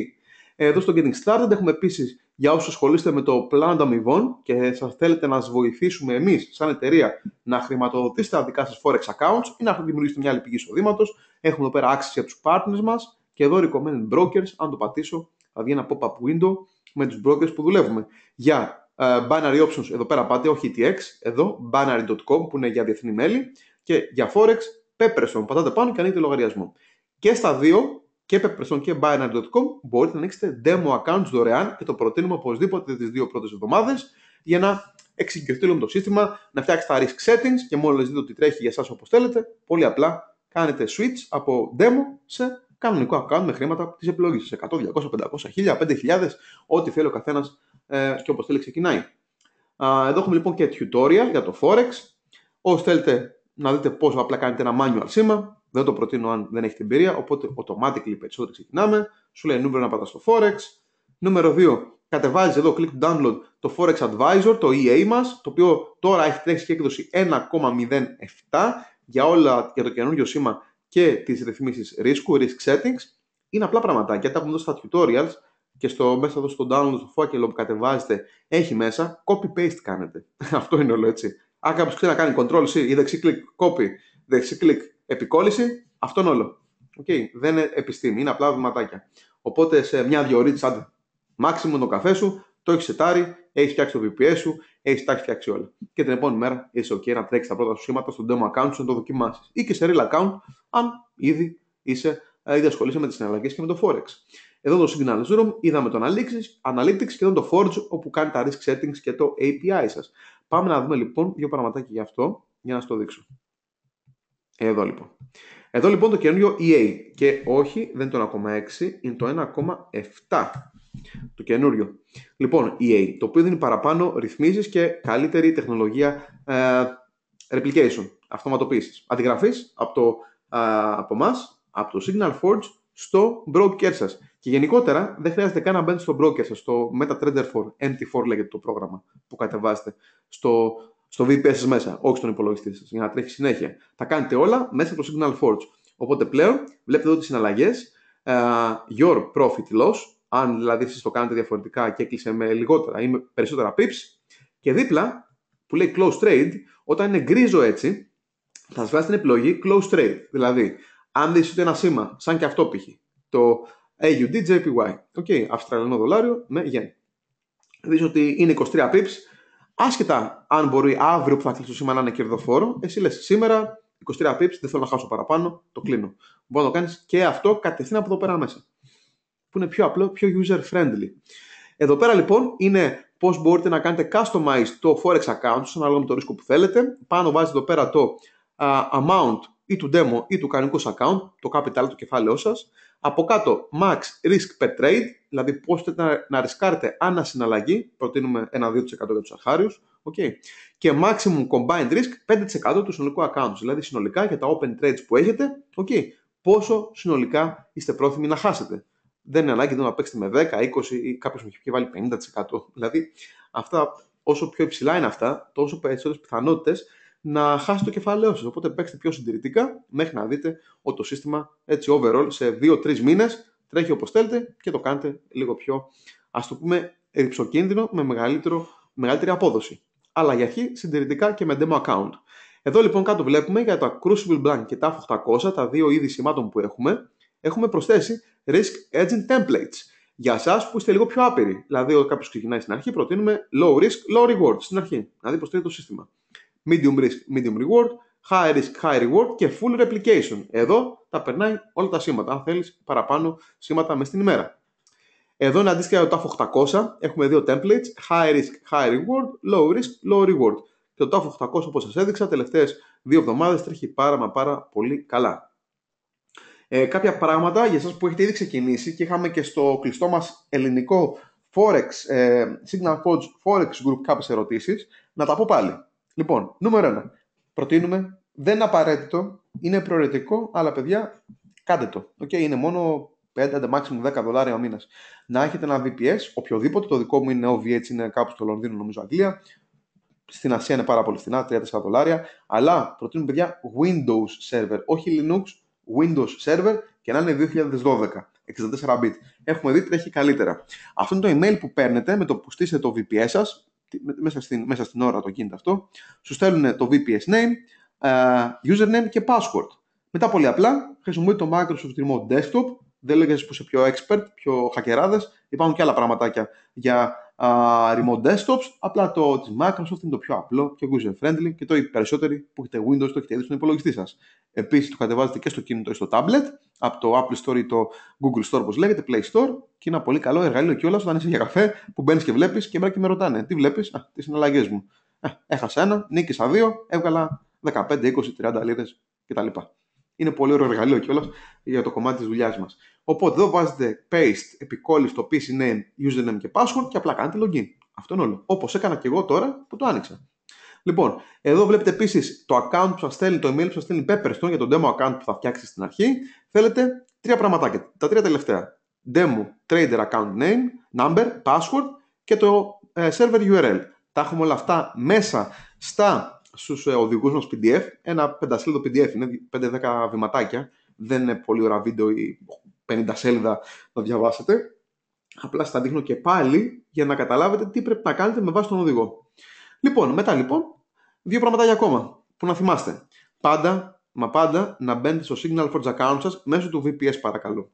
[SPEAKER 1] Ε, εδώ στο Getting Started. Έχουμε επίσης για όσους ασχολείστε με το πλάνο αμοιβών και σας θέλετε να σα βοηθήσουμε εμείς σαν εταιρεία να χρηματοδοτήσετε τα δικά σας Forex accounts ή να δημιουργήσετε μια άλλη πηγή εισοδήματος. Έχουμε εδώ πέρα άξιση για τους partners μας και εδώ recommended brokers, αν το πατήσω θα βγει ένα pop-up window με τους brokers που δουλεύουμε. Για ε, binary options εδώ πέρα πάτε, όχι ETX, εδώ binary.com που είναι για διεθνή μέλη και για Forex Pepperstone, πατάτε πάνω και ανοίγετε λογαριασμό. Και στα δύο και Pepperson και Binary.com μπορείτε να ανοίξετε demo accounts δωρεάν και το προτείνουμε οπωσδήποτε τις δύο πρώτες εβδομάδες για να εξοικειωθεί το σύστημα, να φτιάξετε τα risk settings και μόλις δείτε ότι τρέχει για εσάς όπως θέλετε, πολύ απλά κάνετε switch από demo σε κανονικό account με χρήματα της επιλογής σας, 100, 200, 500, 1000, 5000, ό,τι θέλει ο καθένας ε, και όπως θέλει ξεκινάει. Εδώ έχουμε λοιπόν και tutorial για το Forex, όσοι θέλετε να δείτε πόσο απλά κάνετε ένα manual σήμα, δεν το προτείνω αν δεν έχετε εμπειρία. Οπότε, automatically περισσότερο ξεκινάμε. Σου λέει νούμερο να πατά στο Forex. Νούμερο 2. Κατεβάζεις εδώ, click to download το Forex Advisor, το EA μας, το οποίο τώρα έχει τρέξει και έκδοση 1,07 για, όλα, για το καινούργιο σήμα και τις ρυθμίσεις ρίσκου, risk settings. Είναι απλά πραγματάκια. Τα έχουμε εδώ στα tutorials και στο, μέσα εδώ στο download, στο φάκελο που κατεβάζετε, έχει μέσα. Copy-paste κάνετε. Αυτό είναι όλο έτσι. Αν κάποιος ξέρει να κάνει control C ή δεξί-click copy, δεξί-click επικόλληση, αυτόν όλο. Okay. Δεν είναι επιστήμη, είναι απλά βηματάκια. Οπότε σε μια-δυο ώρε, μάξιμο το καφέ σου, το έχεις σετάρει, έχεις φτιάξει το VPS σου, έχεις τα έχεις φτιάξει όλα. Και την επόμενη μέρα είσαι OK να τρέξεις τα πρώτα σου σχήματα στο demo account σου να το δοκιμάσεις. Ή και σε real account, αν ήδη είσαι, ε, ήδη ασχολείσαι με τις συναλλαγές και με το Forex. Εδώ το Signal Zoom είδαμε το Analytics, Analytics και εδώ το Forge όπου κάνει τα risk settings και το API σας. Πάμε να δούμε λοιπόν δύο πραγματάκια γι' αυτό για να σας το δείξω. Ε, εδώ λοιπόν. Εδώ λοιπόν το καινούριο EA. Και όχι, δεν είναι το 1,6, είναι το 1,7. Το καινούριο. Λοιπόν, EA, το οποίο δίνει παραπάνω ρυθμίσεις και καλύτερη τεχνολογία ε, replication, αυτοματοποίησης. Αντιγραφής από, το, από εμάς, από το Signal Forge στο broker σας. Και γενικότερα δεν χρειάζεται καν να μπαίνετε στο broker σας, στο MetaTrader 4, MT4 λέγεται το πρόγραμμα που κατεβάζετε στο στο VPS μέσα, όχι στον υπολογιστή σας, για να τρέχει συνέχεια. Τα κάνετε όλα μέσα από το Signal Forge. Οπότε πλέον βλέπετε εδώ τις συναλλαγές, uh, ε, your profit loss, αν δηλαδή εσείς το κάνετε διαφορετικά και έκλεισε με λιγότερα ή με περισσότερα pips, και δίπλα που λέει close trade, όταν είναι γκρίζο έτσι, θα σας βγάζει την επιλογή close trade. Δηλαδή, αν δεις ούτε ένα σήμα, σαν και αυτό π.χ. το AUDJPY, JPY, okay, Αυστραλιανό δολάριο με γεν. Δεις ότι είναι 23 pips, Άσχετα αν μπορεί αύριο που θα κλείσω σήμερα να είναι κερδοφόρο, εσύ λες σήμερα 23 pips, δεν θέλω να χάσω παραπάνω, το κλείνω. Μπορεί να το κάνεις και αυτό κατευθείαν από εδώ πέρα μέσα. Που είναι πιο απλό, πιο user friendly. Εδώ πέρα λοιπόν είναι πώς μπορείτε να κάνετε customize το forex account σε ανάλογα με το ρίσκο που θέλετε. Πάνω βάζετε εδώ πέρα το amount ή του demo ή του κανονικού account, το capital, το κεφάλαιό σας. Από κάτω max risk per trade Δηλαδή, πώς θέλετε να, ρισκάρετε ανά συναλλαγή, προτείνουμε ένα 2% για τους αρχάριου, okay. και maximum combined risk 5% του συνολικού accounts, Δηλαδή, συνολικά για τα open trades που έχετε, okay, πόσο συνολικά είστε πρόθυμοι να χάσετε. Δεν είναι ανάγκη να παίξετε με 10, 20 ή κάποιος μου έχει βάλει 50%. Δηλαδή, αυτά, όσο πιο υψηλά είναι αυτά, τόσο περισσότερες πιθανότητες να χάσει το κεφάλαιό σας. Οπότε παίξτε πιο συντηρητικά μέχρι να δείτε ότι το σύστημα έτσι overall σε 2-3 μήνες τρέχει όπως θέλετε και το κάνετε λίγο πιο, ας το πούμε, ρηψοκίνδυνο με μεγαλύτερο, μεγαλύτερη απόδοση. Αλλά για αρχή συντηρητικά και με demo account. Εδώ λοιπόν κάτω βλέπουμε για τα Crucible Blank και τα 800, τα δύο είδη σημάτων που έχουμε, έχουμε προσθέσει Risk Agent Templates. Για εσάς που είστε λίγο πιο άπειροι, δηλαδή όταν κάποιος ξεκινάει στην αρχή, προτείνουμε low risk, low reward στην αρχή, δηλαδή υποστηρίζει το σύστημα. Medium risk, medium reward, high risk, high reward και full replication. Εδώ τα περνάει όλα τα σήματα. Αν θέλεις παραπάνω σήματα μέσα στην ημέρα. Εδώ είναι αντίστοιχα το TAF 800. Έχουμε δύο templates. High risk, high reward. Low risk, low reward. Και το TAF 800, όπως σας έδειξα, τελευταίες δύο εβδομάδες τρέχει πάρα μα πάρα πολύ καλά. Ε, κάποια πράγματα για εσάς που έχετε ήδη ξεκινήσει και είχαμε και στο κλειστό μας ελληνικό Forex, ε, Signal Forge Forex Group κάποιες ερωτήσεις, να τα πω πάλι. Λοιπόν, νούμερο 1. Προτείνουμε, δεν είναι απαραίτητο, είναι προαιρετικό, αλλά παιδιά, κάντε το. Okay, είναι μόνο 5, maximum 10 δολάρια ο μήνας. Να έχετε ένα VPS, οποιοδήποτε, το δικό μου είναι OVH, είναι κάπου στο Λονδίνο, νομίζω Αγγλία. Στην Ασία είναι πάρα πολύ φθηνά, 3-4 δολάρια. Αλλά προτείνω παιδιά Windows Server, όχι Linux, Windows Server και να είναι 2012. 64 bit. Έχουμε δει τρέχει καλύτερα. Αυτό είναι το email που παίρνετε με το που στήσετε το VPS σας, μέσα στην, μέσα στην ώρα το γίνεται αυτό. Σου στέλνουν το VPS name, ε, username και password. Μετά πολύ απλά χρησιμοποιεί το Microsoft Remote Desktop, δεν λέγεται που είσαι πιο expert, πιο χακεράδες, υπάρχουν και άλλα πραγματάκια για remote desktops, απλά το της Microsoft είναι το πιο απλό, και user friendly και το οι περισσότεροι που έχετε Windows το έχετε ήδη στον υπολογιστή σας. Επίσης το κατεβάζετε και στο κινητό ή στο tablet, από το Apple Store ή το Google Store όπως λέγεται, Play Store και είναι ένα πολύ καλό εργαλείο κιόλας όταν είσαι για καφέ που μπαίνεις και βλέπεις και μέρα και με ρωτάνε τι βλέπεις, α, τις μου. έχασα ένα, νίκησα δύο, έβγαλα 15, 20, 30 λίρες κτλ. Είναι πολύ ωραίο εργαλείο κιόλας για το κομμάτι της δουλειάς μας. Οπότε εδώ βάζετε paste, επικόλληση το name, username και password και απλά κάνετε login. Αυτό είναι όλο. Όπως έκανα και εγώ τώρα που το άνοιξα. Λοιπόν, εδώ βλέπετε επίσης το account που σας στέλνει, το email που σας στέλνει Pepperstone για το demo account που θα φτιάξει στην αρχή. Θέλετε τρία πραγματάκια. Τα τρία τελευταία. Demo, trader account name, number, password και το ε, server URL. Τα έχουμε όλα αυτά μέσα στα Στους ε, οδηγούς μας PDF, ένα πεντασέλιδο PDF, είναι 5-10 βηματάκια, δεν είναι πολύ ωραία βίντεο ή 50 σέλιδα να διαβάσετε, απλά στα δείχνω και πάλι για να καταλάβετε τι πρέπει να κάνετε με βάση τον οδηγό. Λοιπόν, μετά λοιπόν, δύο πραγματάκια ακόμα που να θυμάστε. Πάντα, μα πάντα, να μπαίνετε στο Signal Forge account σας μέσω του VPS παρακαλώ.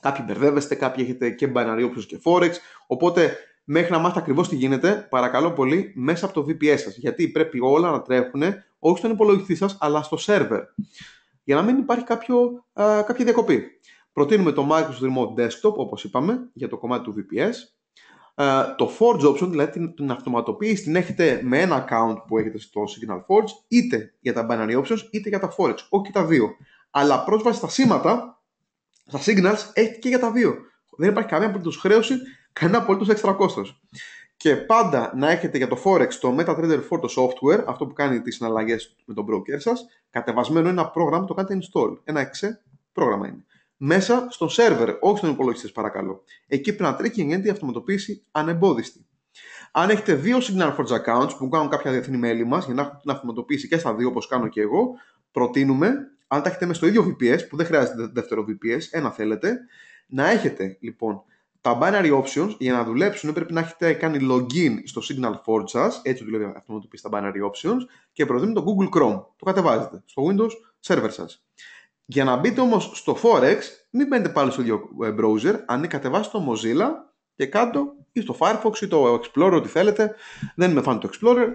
[SPEAKER 1] Κάποιοι μπερδεύεστε, κάποιοι έχετε και binary options και forex, οπότε μέχρι να μάθετε ακριβώς τι γίνεται, παρακαλώ πολύ, μέσα από το VPS σας. Γιατί πρέπει όλα να τρέχουν, όχι στον υπολογιστή σας, αλλά στο server. Για να μην υπάρχει κάποιο, α, κάποια διακοπή. Προτείνουμε το Microsoft Remote Desktop, όπως είπαμε, για το κομμάτι του VPS. το Forge option, δηλαδή την, την αυτοματοποίηση, την έχετε με ένα account που έχετε στο Signal Forge, είτε για τα binary options, είτε για τα Forex, όχι τα δύο. Αλλά πρόσβαση στα σήματα, στα signals, έχετε και για τα δύο. Δεν υπάρχει καμία απολύτω κανένα απολύτως έξτρα κόστος. Και πάντα να έχετε για το Forex το MetaTrader 4 το software, αυτό που κάνει τις συναλλαγές με τον broker σας, κατεβασμένο ένα πρόγραμμα, το κάνετε install. Ένα εξε πρόγραμμα είναι. Μέσα στο server, όχι στον υπολογιστή παρακαλώ. Εκεί πρέπει να τρέχει η αυτοματοποίηση ανεμπόδιστη. Αν έχετε δύο Signal Forge accounts που κάνουν κάποια διεθνή μέλη μας για να έχουν την αυτοματοποίηση και στα δύο, όπως κάνω και εγώ, προτείνουμε, αν τα έχετε μέσα στο ίδιο VPS, που δεν χρειάζεται δεύτερο VPS, ένα θέλετε, να έχετε λοιπόν τα binary options για να δουλέψουν πρέπει να έχετε κάνει login στο Signal Forge σας, έτσι δουλεύει αυτό να το πει στα binary options, και προτείνει το Google Chrome. Το κατεβάζετε στο Windows server σας. Για να μπείτε όμως στο Forex, μην μπαίνετε πάλι στο ίδιο ε, browser, αν κατεβάσετε το Mozilla και κάτω ή στο Firefox ή το Explorer, ό,τι θέλετε. Δεν είμαι fan του Explorer.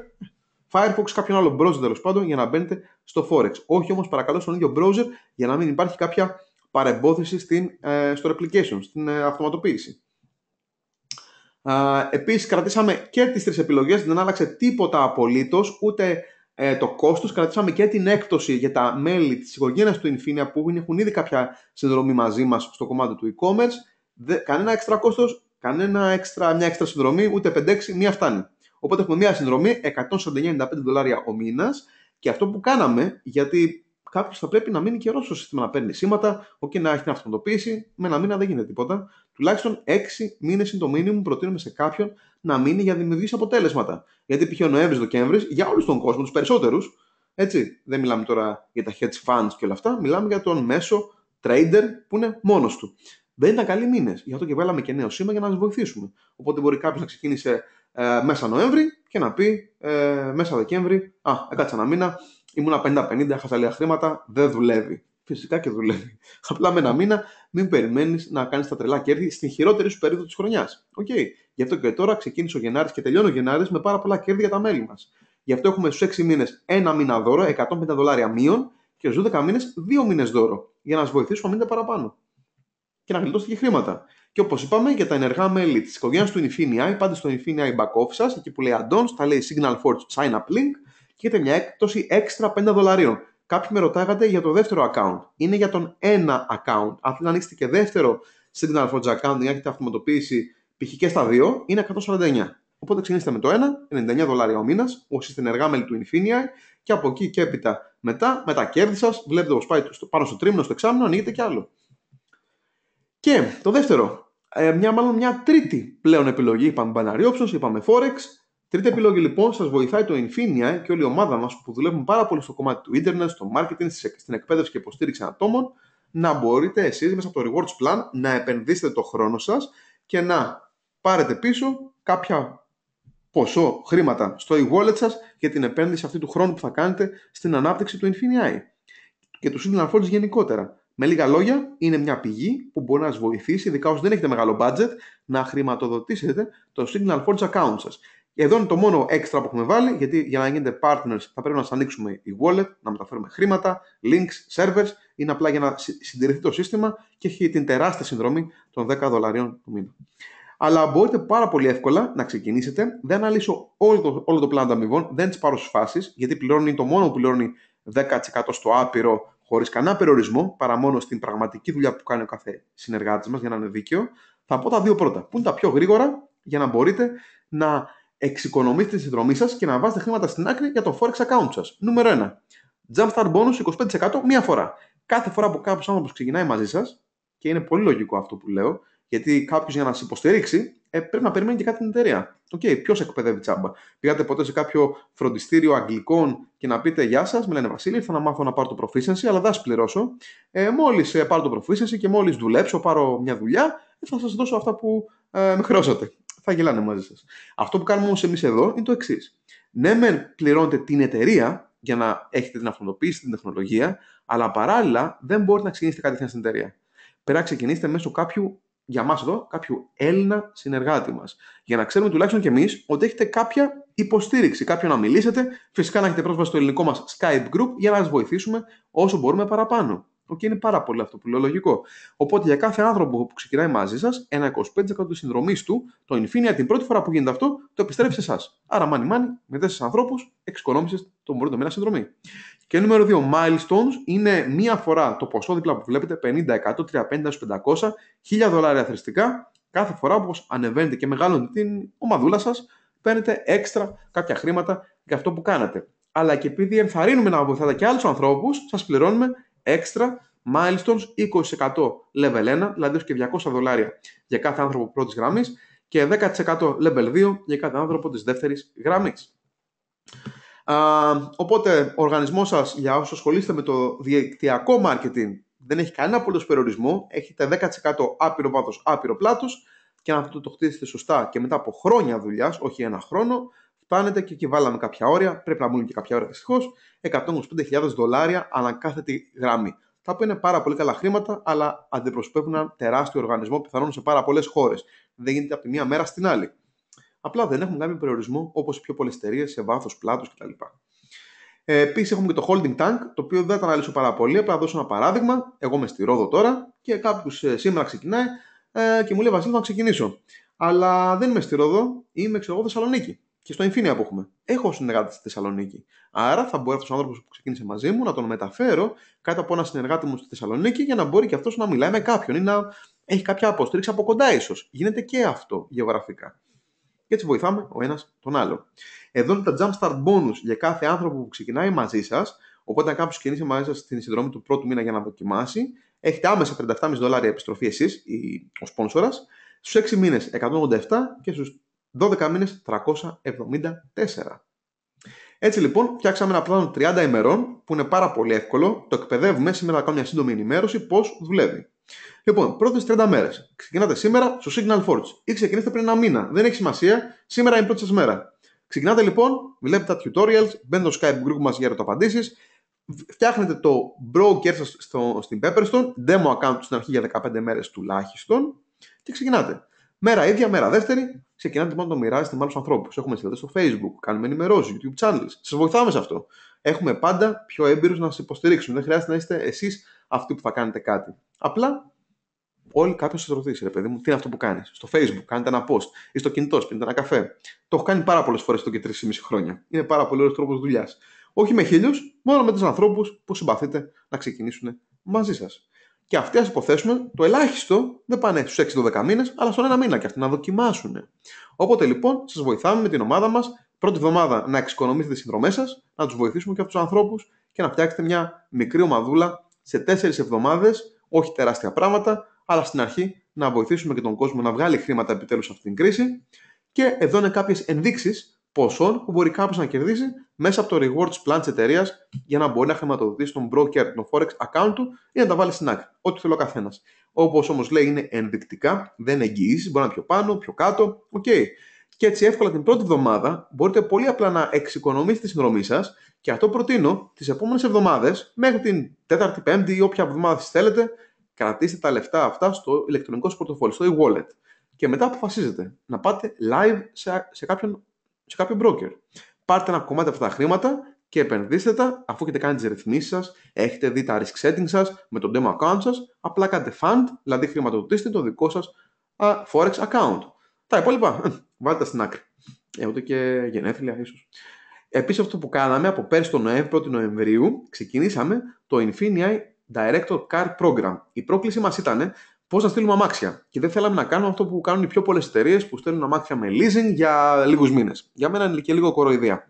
[SPEAKER 1] Firefox, κάποιον άλλο browser τέλος πάντων, για να μπαίνετε στο Forex. Όχι όμως παρακαλώ στον ίδιο browser για να μην υπάρχει κάποια παρεμπόθεση στην, ε, στο replication, στην ε, αυτοματοποίηση. Επίσης κρατήσαμε και τις τρεις επιλογές, δεν άλλαξε τίποτα απολύτως, ούτε ε, το κόστος, κρατήσαμε και την έκπτωση για τα μέλη της οικογένειας του Infinia που έχουν ήδη κάποια συνδρομή μαζί μας στο κομμάτι του e-commerce, κανένα έξτρα κόστος, κανένα έξτρα, μια έξτρα συνδρομή, ούτε 5-6, μία φτάνει. Οπότε έχουμε μία συνδρομή, 149,95 δολάρια ο μήνας και αυτό που κάναμε, γιατί κάποιος θα πρέπει να μείνει καιρός στο σύστημα να παίρνει σήματα, και να έχει την αυτοματοποίηση. Με ένα μήνα δεν γίνεται τίποτα. Τουλάχιστον 6 μήνες είναι το μήνυμα που προτείνουμε σε κάποιον να μείνει για να δημιουργήσει αποτέλεσματα. Γιατί π.χ. ο Νοέμβρη-Δεκέμβρη για όλους τον κόσμο, τους περισσότερους, έτσι, δεν μιλάμε τώρα για τα hedge funds και όλα αυτά, μιλάμε για τον μέσο trader που είναι μόνος του. Δεν ήταν καλοί μήνες. Γι' αυτό και βάλαμε και νέο σήμα για να σα βοηθήσουμε. Οπότε μπορεί κάποιος να ξεκίνησε ε, μέσα Νοέμβρη και να πει ε, μέσα Δεκέμβρη, Α, έκατσα ένα μήνα, Ήμουνα 50-50, λίγα χρήματα, δεν δουλεύει. Φυσικά και δουλεύει. Απλά με ένα μήνα μην περιμένεις να κάνεις τα τρελά κέρδη στην χειρότερη σου περίοδο της χρονιάς. Οκ. Γι' αυτό και τώρα ξεκίνησε ο Γενάρης και τελειώνει ο Γενάρης με πάρα πολλά κέρδη για τα μέλη μας. Γι' αυτό έχουμε στους 6 μήνες ένα μήνα δώρο, 150 δολάρια μείον και στους 12 μήνες δύο μήνες δώρο. Για να σας βοηθήσουμε να μείνετε παραπάνω. Και να γλιτώσετε και χρήματα. Και όπως είπαμε, για τα ενεργά μέλη της οικογένειας του Infinity πάντα στο Infinity back office σας, εκεί που λέει addons, τα λέει Signal Forge up Link, και έχετε μια έκπτωση έξτρα 5 δολαρίων. Κάποιοι με ρωτάγατε για το δεύτερο account. Είναι για τον ένα account. Αν να ανοίξετε και δεύτερο στην Forge account για να έχετε αυτοματοποίηση π.χ. και στα δύο, είναι 149. Οπότε ξεκινήστε με το ένα, 99 δολάρια ο μήνας, όσοι είστε ενεργά μέλη του Infinia, και από εκεί και έπειτα μετά, με τα κέρδη σας, βλέπετε πώ πάει στο, πάνω στο τρίμηνο, στο εξάμηνο, ανοίγετε κι άλλο. Και το δεύτερο, ε, μια, μάλλον μια τρίτη πλέον επιλογή, είπαμε binary options, είπαμε forex, Τρίτη επιλογή λοιπόν σας βοηθάει το Infinia και όλη η ομάδα μας που δουλεύουν πάρα πολύ στο κομμάτι του ίντερνετ, στο marketing, στην εκπαίδευση και υποστήριξη ατόμων, να μπορείτε εσείς μέσα από το Rewards Plan να επενδύσετε το χρόνο σας και να πάρετε πίσω κάποια ποσό χρήματα στο e-wallet σας για την επένδυση αυτή του χρόνου που θα κάνετε στην ανάπτυξη του Infinia. και τους Signal Forge γενικότερα. Με λίγα λόγια, είναι μια πηγή που μπορεί να σας βοηθήσει, ειδικά όσοι δεν έχετε μεγάλο budget, να χρηματοδοτήσετε το Signal Forge account σας. Εδώ είναι το μόνο έξτρα που έχουμε βάλει, γιατί για να γίνετε partners θα πρέπει να σας ανοίξουμε η wallet, να μεταφέρουμε χρήματα, links, servers, είναι απλά για να συντηρηθεί το σύστημα και έχει την τεράστια συνδρομή των 10 δολαρίων του μήνα. Αλλά μπορείτε πάρα πολύ εύκολα να ξεκινήσετε. Δεν αναλύσω όλο το, όλο το πλάνο αμοιβών, δεν τις πάρω στις φάσεις, γιατί πληρώνει το μόνο που πληρώνει 10% στο άπειρο χωρίς κανένα περιορισμό, παρά μόνο στην πραγματική δουλειά που κάνει ο κάθε συνεργάτης μας για να είναι δίκαιο. Θα πω τα δύο πρώτα, που είναι τα πιο γρήγορα για να μπορείτε να εξοικονομήστε τη συνδρομή σας και να βάζετε χρήματα στην άκρη για το Forex account σας. Νούμερο 1. Jumpstart bonus 25% μία φορά. Κάθε φορά που κάποιος άνθρωπος ξεκινάει μαζί σας, και είναι πολύ λογικό αυτό που λέω, γιατί κάποιος για να σα υποστηρίξει ε, πρέπει να περιμένει και κάτι την εταιρεία. Οκ, okay, ποιος εκπαιδεύει τσάμπα. Πήγατε ποτέ σε κάποιο φροντιστήριο Αγγλικών και να πείτε Γεια σας, με λένε Βασίλη, θα να μάθω να πάρω το proficiency, αλλά δεν πληρώσω. Ε, μόλις ε, πάρω το proficiency και μόλις δουλέψω, πάρω μια δουλειά, ε, θα σας δώσω αυτά που ε, με χρώσατε θα γελάνε μαζί σας. Αυτό που κάνουμε όμως εμείς εδώ είναι το εξής. Ναι, μεν πληρώνετε την εταιρεία για να έχετε την αυτοματοποίηση, την τεχνολογία, αλλά παράλληλα δεν μπορείτε να ξεκινήσετε κατευθείαν στην εταιρεία. Πρέπει να ξεκινήσετε μέσω κάποιου, για μας εδώ, κάποιου Έλληνα συνεργάτη μας. Για να ξέρουμε τουλάχιστον κι εμείς ότι έχετε κάποια υποστήριξη, κάποιον να μιλήσετε. Φυσικά να έχετε πρόσβαση στο ελληνικό μας Skype Group για να σας βοηθήσουμε όσο μπορούμε παραπάνω. Οκ, είναι πάρα πολύ αυτό που λέω λογικό. Οπότε για κάθε άνθρωπο που ξεκινάει μαζί σας, ένα 25% της συνδρομής του, το Infinia, την πρώτη φορά που γίνεται αυτό, το επιστρέφει σε εσάς. Άρα, μάνι μάνι, με τέσσερις ανθρώπους, εξοικονόμησες το πρώτο μήνα συνδρομή. Και νούμερο 2, milestones είναι μία φορά το ποσό δίπλα που βλέπετε, 50, 100, 35, 500, 1000 δολάρια θρηστικά. Κάθε φορά όπως ανεβαίνετε και μεγαλώνετε την ομαδούλα σας, παίρνετε έξτρα κάποια χρήματα για αυτό που κάνατε. Αλλά και επειδή ενθαρρύνουμε να βοηθάτε και άλλους ανθρώπους, σας πληρώνουμε έξτρα, milestones 20% level 1, δηλαδή και 200 δολάρια για κάθε άνθρωπο πρώτης γραμμής και 10% level 2 για κάθε άνθρωπο της δεύτερης γραμμής. οπότε, ο οργανισμός σας, για όσους ασχολείστε με το διαδικτυακό marketing, δεν έχει κανένα απολύτως περιορισμό. Έχετε 10% άπειρο βάθος, άπειρο πλάτος. Και αν αυτό το χτίσετε σωστά και μετά από χρόνια δουλειάς, όχι ένα χρόνο, φτάνετε και εκεί βάλαμε κάποια όρια, πρέπει να μπουν και κάποια όρια δυστυχώς, 125.000 δολάρια ανά κάθετη γραμμή. Τα οποία είναι πάρα πολύ καλά χρήματα, αλλά αντιπροσωπεύουν ένα τεράστιο οργανισμό πιθανόν σε πάρα πολλές χώρες. Δεν γίνεται από τη μία μέρα στην άλλη. Απλά δεν έχουν κάποιο περιορισμό όπως οι πιο πολλές εταιρείες σε βάθος, πλάτος κτλ. Ε, Επίσης έχουμε και το holding tank, το οποίο δεν θα τα αναλύσω πάρα πολύ. Απλά δώσω ένα παράδειγμα. Εγώ είμαι στη Ρόδο τώρα και κάποιος ε, σήμερα ξεκινάει ε, και μου λέει Βασίλη, να ξεκινήσω. Αλλά δεν είμαι στη Ρόδο, είμαι ξέρω εγώ Θεσσαλονίκη και στο Infinia που έχουμε. Έχω συνεργάτη στη Θεσσαλονίκη. Άρα θα μπορεί αυτός ο άνθρωπος που ξεκίνησε μαζί μου να τον μεταφέρω κάτω από ένα συνεργάτη μου στη Θεσσαλονίκη για να μπορεί και αυτός να μιλάει με κάποιον ή να έχει κάποια αποστήριξη από κοντά, ίσως. Γίνεται και αυτό γεωγραφικά. Και έτσι βοηθάμε ο ένας τον άλλο. Εδώ είναι τα jump start bonus για κάθε άνθρωπο που ξεκινάει μαζί σας. Οπότε, αν κάποιος ξεκινήσει μαζί σας στην συνδρομή του πρώτου μήνα για να δοκιμάσει, έχετε άμεσα 37,5 δολάρια επιστροφή εσείς, ο σπόνσορας, στους 6 μήνε 187 και στους 12 μήνες 374. Έτσι λοιπόν, φτιάξαμε ένα πλάνο 30 ημερών που είναι πάρα πολύ εύκολο. Το εκπαιδεύουμε. Σήμερα να κάνω μια σύντομη ενημέρωση πώς δουλεύει. Λοιπόν, πρώτες 30 μέρες. Ξεκινάτε σήμερα στο Signal Forge ή ξεκινήστε πριν ένα μήνα. Δεν έχει σημασία. Σήμερα είναι η πρώτη σας μέρα. Ξεκινάτε λοιπόν, βλέπετε τα tutorials, μπαίνετε στο Skype group μας για ερωταπαντήσεις. Φτιάχνετε το broker σας στην Pepperstone, demo account στην αρχή για 15 μέρες τουλάχιστον και ξεκινάτε. Μέρα ίδια, μέρα δεύτερη, ξεκινάτε να το μοιράζετε με άλλους ανθρώπους. Έχουμε συνδέσει στο Facebook, κάνουμε ενημερώσεις, YouTube channels. Σας βοηθάμε σε αυτό. Έχουμε πάντα πιο έμπειρους να σας υποστηρίξουν. Δεν χρειάζεται να είστε εσείς αυτοί που θα κάνετε κάτι. Απλά όλοι κάποιος σας ρωτήσει, ρε παιδί μου, τι είναι αυτό που κάνεις. Στο Facebook, κάνετε ένα post ή στο κινητό, πίνετε ένα καφέ. Το έχω κάνει πάρα πολλές φορές εδώ και 3,5 χρόνια. Είναι πάρα πολύ ωραίος τρόπος δουλειάς. Όχι με χίλιους, μόνο με τους ανθρώπους που συμπαθείτε να ξεκινήσουν μαζί σας. Και αυτοί, α υποθέσουμε, το ελάχιστο δεν πάνε στους 6-12 μήνες, αλλά στον ένα μήνα και αυτοί να δοκιμάσουν. Οπότε λοιπόν, σας βοηθάμε με την ομάδα μας πρώτη εβδομάδα να εξοικονομήσετε τις συνδρομές σας, να τους βοηθήσουμε και αυτούς τους ανθρώπους και να φτιάξετε μια μικρή ομαδούλα σε 4 εβδομάδες, όχι τεράστια πράγματα, αλλά στην αρχή να βοηθήσουμε και τον κόσμο να βγάλει χρήματα επιτέλους σε αυτήν την κρίση. Και εδώ είναι κάποιες ενδείξεις ποσών που μπορεί κάποιος να κερδίσει μέσα από το rewards plan της εταιρείας για να μπορεί να χρηματοδοτήσει τον broker, τον forex account του ή να τα βάλει στην άκρη. Ό,τι θέλει ο καθένας. Όπως όμως λέει, είναι ενδεικτικά, δεν εγγυήσει, μπορεί να είναι πιο πάνω, πιο κάτω. Okay. Και έτσι εύκολα την πρώτη εβδομάδα μπορείτε πολύ απλά να εξοικονομήσετε τη συνδρομή σας και αυτό προτείνω τις επόμενες εβδομάδες μέχρι την 4η, 5η ή όποια εβδομάδα θέλετε, κρατήστε τα λεφτά αυτά στο ηλεκτρονικό σου πορτοφόλι, στο e-wallet. Και μετά αποφασίζετε να πάτε live σε, σε, κάποιον, σε κάποιο broker πάρτε ένα κομμάτι από αυτά τα χρήματα και επενδύστε τα αφού έχετε κάνει τις ρυθμίσεις σας, έχετε δει τα risk settings σας με τον demo account σας. Απλά κάντε fund, δηλαδή χρηματοδοτήστε το δικό σας forex account. Τα υπόλοιπα βάλτε στην άκρη. Ε, ούτε και γενέθλια ίσως. Επίσης, αυτό που κάναμε από πέρσι τον Νοέμβριο, 1η Νοεμβρίου, ξεκινήσαμε το Infinity Director Card Program. Η πρόκληση μας ήταν πώ να στείλουμε αμάξια. Και δεν θέλαμε να κάνουμε αυτό που κάνουν οι πιο πολλές εταιρείες που στέλνουν αμάξια με leasing για λίγους μήνες. Για μένα είναι και λίγο κοροϊδία.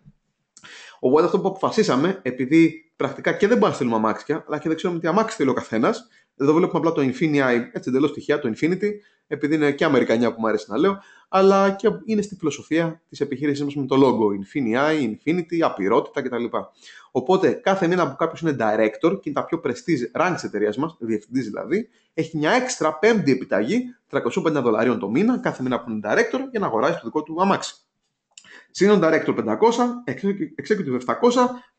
[SPEAKER 1] Οπότε αυτό που αποφασίσαμε, επειδή πρακτικά και δεν μπορούμε να στείλουμε αμάξια, αλλά και δεν ξέρουμε τι αμάξι θέλει ο καθένας, εδώ βλέπουμε απλά το Infinity, έτσι εντελώς στοιχεία, το Infinity, επειδή είναι και Αμερικανιά που μου αρέσει να λέω, αλλά και είναι στη φιλοσοφία της επιχείρησής μας με το logo, Infinity, Infinity, απειρότητα κτλ. Οπότε κάθε μήνα που κάποιος είναι director και είναι τα πιο prestige ranks εταιρείας μας, διευθυντής δηλαδή, έχει μια έξτρα πέμπτη επιταγή, 350 δολαρίων το μήνα, κάθε μήνα που είναι director, για να αγοράσει το δικό του αμάξι. Σύνον Director 500, Executive 700,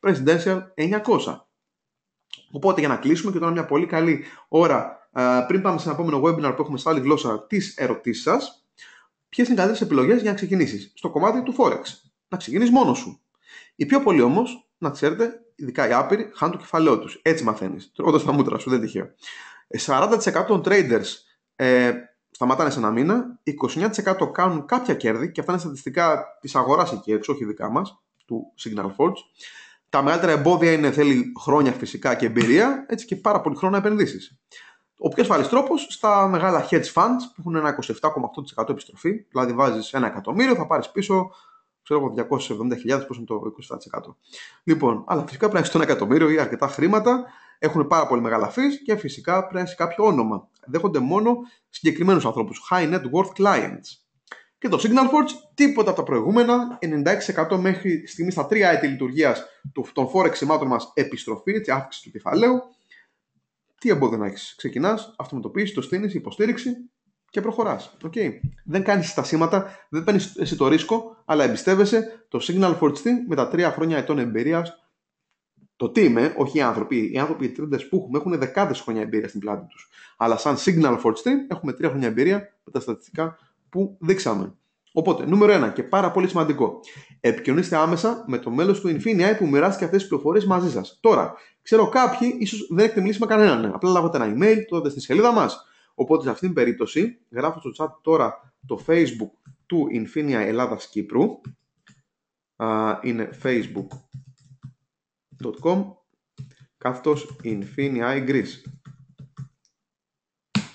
[SPEAKER 1] Presidential 900. Οπότε για να κλείσουμε και τώρα μια πολύ καλή ώρα ε, πριν πάμε σε ένα επόμενο webinar που έχουμε σε άλλη γλώσσα τις ερωτήσεις σας, ποιες είναι οι καλύτερε επιλογές για να ξεκινήσεις στο κομμάτι του Forex. Να ξεκινήσεις μόνος σου. Οι πιο πολλοί όμως, να ξέρετε, ειδικά οι άπειροι, χάνουν το κεφαλαίο τους. Έτσι μαθαίνεις. Τρώγοντα τα μούτρα σου, δεν τυχαίο. 40% ε, των traders ε, σταματάνε σε ένα μήνα, 29% κάνουν κάποια κέρδη, και αυτά είναι στατιστικά της αγοράς εκεί έξω, όχι δικά μας, του Signal Forge. Τα μεγαλύτερα εμπόδια είναι θέλει χρόνια φυσικά και εμπειρία, έτσι και πάρα πολύ χρόνο να επενδύσεις. Ο πιο ασφαλής τρόπος στα μεγάλα hedge funds που έχουν ένα 27,8% επιστροφή, δηλαδή βάζεις ένα εκατομμύριο, θα πάρεις πίσω ξέρω εγώ 270.000, πόσο είναι το 27%. Λοιπόν, αλλά φυσικά πρέπει να έχεις το ένα εκατομμύριο ή αρκετά χρήματα, έχουν πάρα πολύ μεγάλα fees και φυσικά πρέπει να έχεις κάποιο όνομα. Δέχονται μόνο συγκεκριμένους ανθρώπους, high net worth clients. Και το Signal Forge, τίποτα από τα προηγούμενα, 96% μέχρι στιγμή στα τρία έτη λειτουργίας των Forex μας επιστροφή, έτσι αύξηση του κεφαλαίου, τι εμπόδιο να έχεις. Ξεκινάς, αυτοματοποιείς, το στείνεις, υποστήριξη και προχωράς. Okay. Δεν κάνεις τα σήματα, δεν παίρνεις εσύ το ρίσκο, αλλά εμπιστεύεσαι το Signal team με τα τρία χρόνια ετών εμπειρίας. Το τι είμαι, όχι οι άνθρωποι. Οι άνθρωποι οι που έχουμε έχουν δεκάδες χρόνια εμπειρία στην πλάτη τους. Αλλά σαν Signal team έχουμε τρία χρόνια εμπειρία με τα στατιστικά που δείξαμε. Οπότε, νούμερο 1 και πάρα πολύ σημαντικό. Επικοινωνήστε άμεσα με το μέλος του Infinity που μοιράστηκε αυτές τις πληροφορίες μαζί σας. Τώρα, ξέρω κάποιοι ίσως δεν έχετε μιλήσει με κανέναν. Ναι, απλά λάβατε ένα email, το δείτε στη σελίδα μας. Οπότε, σε αυτήν την περίπτωση, γράφω στο chat τώρα το Facebook του Infinia Ελλάδας Κύπρου. Είναι facebook.com κάθετος Infinia Greece.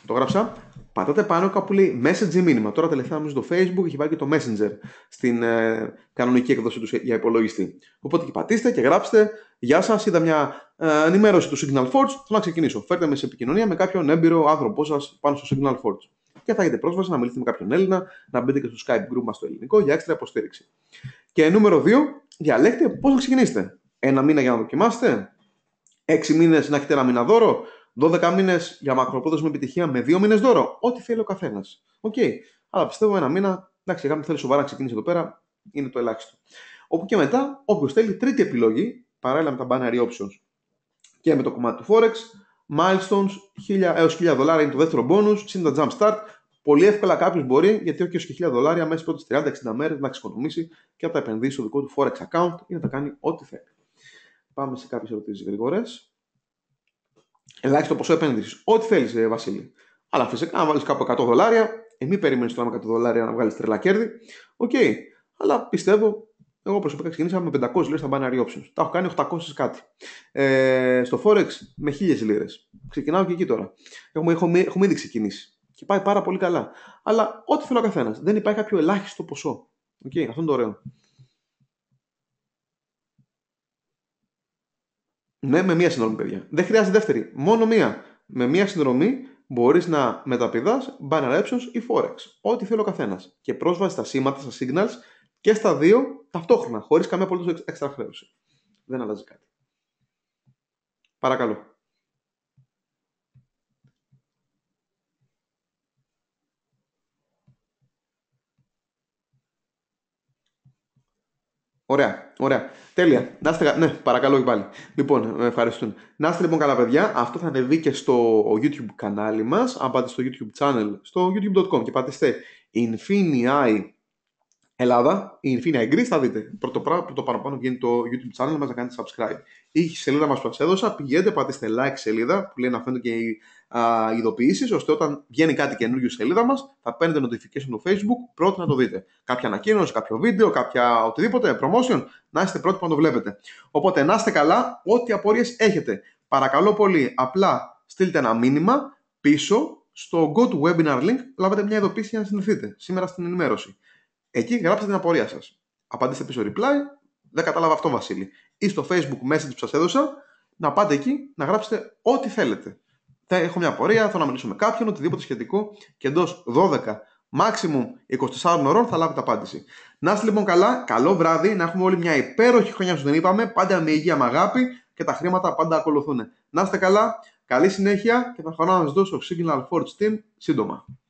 [SPEAKER 1] Το γράψα. Πατάτε πάνω κάπου λέει message μήνυμα. Τώρα τελευταία νομίζω στο facebook έχει βάλει και το messenger στην ε, κανονική έκδοση τους για υπολογιστή. Οπότε και πατήστε και γράψτε Γεια σας, είδα μια ε, ενημέρωση του Signal Forge. Θέλω να ξεκινήσω. Φέρτε με σε επικοινωνία με κάποιον έμπειρο άνθρωπό σας πάνω στο Signal Forge. Και θα έχετε πρόσβαση να μιλήσετε με κάποιον Έλληνα, να μπείτε και στο Skype group μας στο ελληνικό για έξτρα υποστήριξη. Και νούμερο 2, διαλέξτε πώς να ξεκινήσετε. Ένα μήνα για να δοκιμάσετε, έξι μήνες να έχετε ένα μήνα δώρο, 12 μήνες για μακροπρόθεσμη επιτυχία με 2 μήνες δώρο. Ό,τι θέλει ο καθένας. Οκ. Okay. Αλλά πιστεύω ένα μήνα, εντάξει, αν θέλει σοβαρά να ξεκινήσει εδώ πέρα, είναι το ελάχιστο. Όπου και μετά, όποιος θέλει, τρίτη επιλογή, παράλληλα με τα binary options και με το κομμάτι του Forex, milestones 1000 έω. 1000 δολάρια είναι το δεύτερο bonus, συν τα jump start. Πολύ εύκολα κάποιος μπορεί, γιατί όχι και 1000 δολάρια τι πρώτε 30-60 μέρες να ξεκονομήσει και να τα επενδύσεις στο δικό του Forex account ή να τα κάνει ό,τι θέλει. Πάμε σε κάποιες ερωτήσεις γρήγορες ελάχιστο ποσό επένδυσης. Ό,τι θέλεις, ε, Βασίλη. Αλλά φυσικά, αν βάλεις κάπου 100 δολάρια, ε, μην περιμένεις τώρα με 100 δολάρια να βγάλεις τρελά κέρδη. Οκ. Αλλά πιστεύω, εγώ προσωπικά ξεκίνησα με 500 λίρες στα binary options. Τα έχω κάνει 800 κάτι. Ε, στο Forex με 1000 λίρες. Ξεκινάω και εκεί τώρα. Έχουμε, έχουμε, ήδη ξεκινήσει. Και πάει πάρα πολύ καλά. Αλλά ό,τι θέλει ο καθένας. Δεν υπάρχει κάποιο ελάχιστο ποσό. Okay, αυτό είναι το ωραίο. Ναι, με μία συνδρομή, παιδιά. Δεν χρειάζεται δεύτερη. Μόνο μία. Με μία συνδρομή μπορείς να μεταπηδάς banner options ή forex. Ό,τι θέλει ο καθένας. Και πρόσβαση στα σήματα, στα signals και στα δύο ταυτόχρονα, χωρίς καμία απολύτως έξτρα χρέωση. Δεν αλλάζει κάτι. Παρακαλώ. Ωραία, ωραία. Τέλεια. Να είστε, ναι, παρακαλώ και πάλι. Λοιπόν, ε, ευχαριστούν. Να είστε λοιπόν καλά, παιδιά. Αυτό θα ανεβεί και στο YouTube κανάλι μας. Αν πάτε στο YouTube channel, στο youtube.com και πατήστε Infinii Ελλάδα, η Infinia Greece, θα δείτε. Πρώτο, πράγμα, πρώτο παραπάνω βγαίνει το YouTube channel μας να κάνετε subscribe. Η σελίδα μας που σας έδωσα, πηγαίνετε, πατήστε like σελίδα, που λέει να φαίνονται και οι ειδοποιήσεις, ώστε όταν βγαίνει κάτι καινούργιο στη σελίδα μας, θα παίρνετε notification του Facebook, πρώτα να το δείτε. Κάποια ανακοίνωση, κάποιο βίντεο, κάποια οτιδήποτε, promotion, να είστε πρώτοι που να το βλέπετε. Οπότε, να είστε καλά, ό,τι απορίες έχετε. Παρακαλώ πολύ, απλά στείλτε ένα μήνυμα πίσω στο GoToWebinar link, λάβετε μια ειδοποίηση για να συνδεθείτε σήμερα στην ενημέρωση. Εκεί γράψτε την απορία σας. Απαντήστε πίσω reply, δεν κατάλαβα αυτό Βασίλη. Ή στο facebook message που σας έδωσα, να πάτε εκεί να γράψετε ό,τι θέλετε. Θα έχω μια απορία, θα να μιλήσω με κάποιον, οτιδήποτε σχετικό και εντός 12 maximum 24 ώρων θα λάβετε απάντηση. Να είστε λοιπόν καλά, καλό βράδυ, να έχουμε όλοι μια υπέροχη χρονιά που δεν είπαμε, πάντα με υγεία, με αγάπη και τα χρήματα πάντα ακολουθούν. Να είστε καλά, καλή συνέχεια και θα χαρώ να σας δώσω Signal Forge Team σύντομα.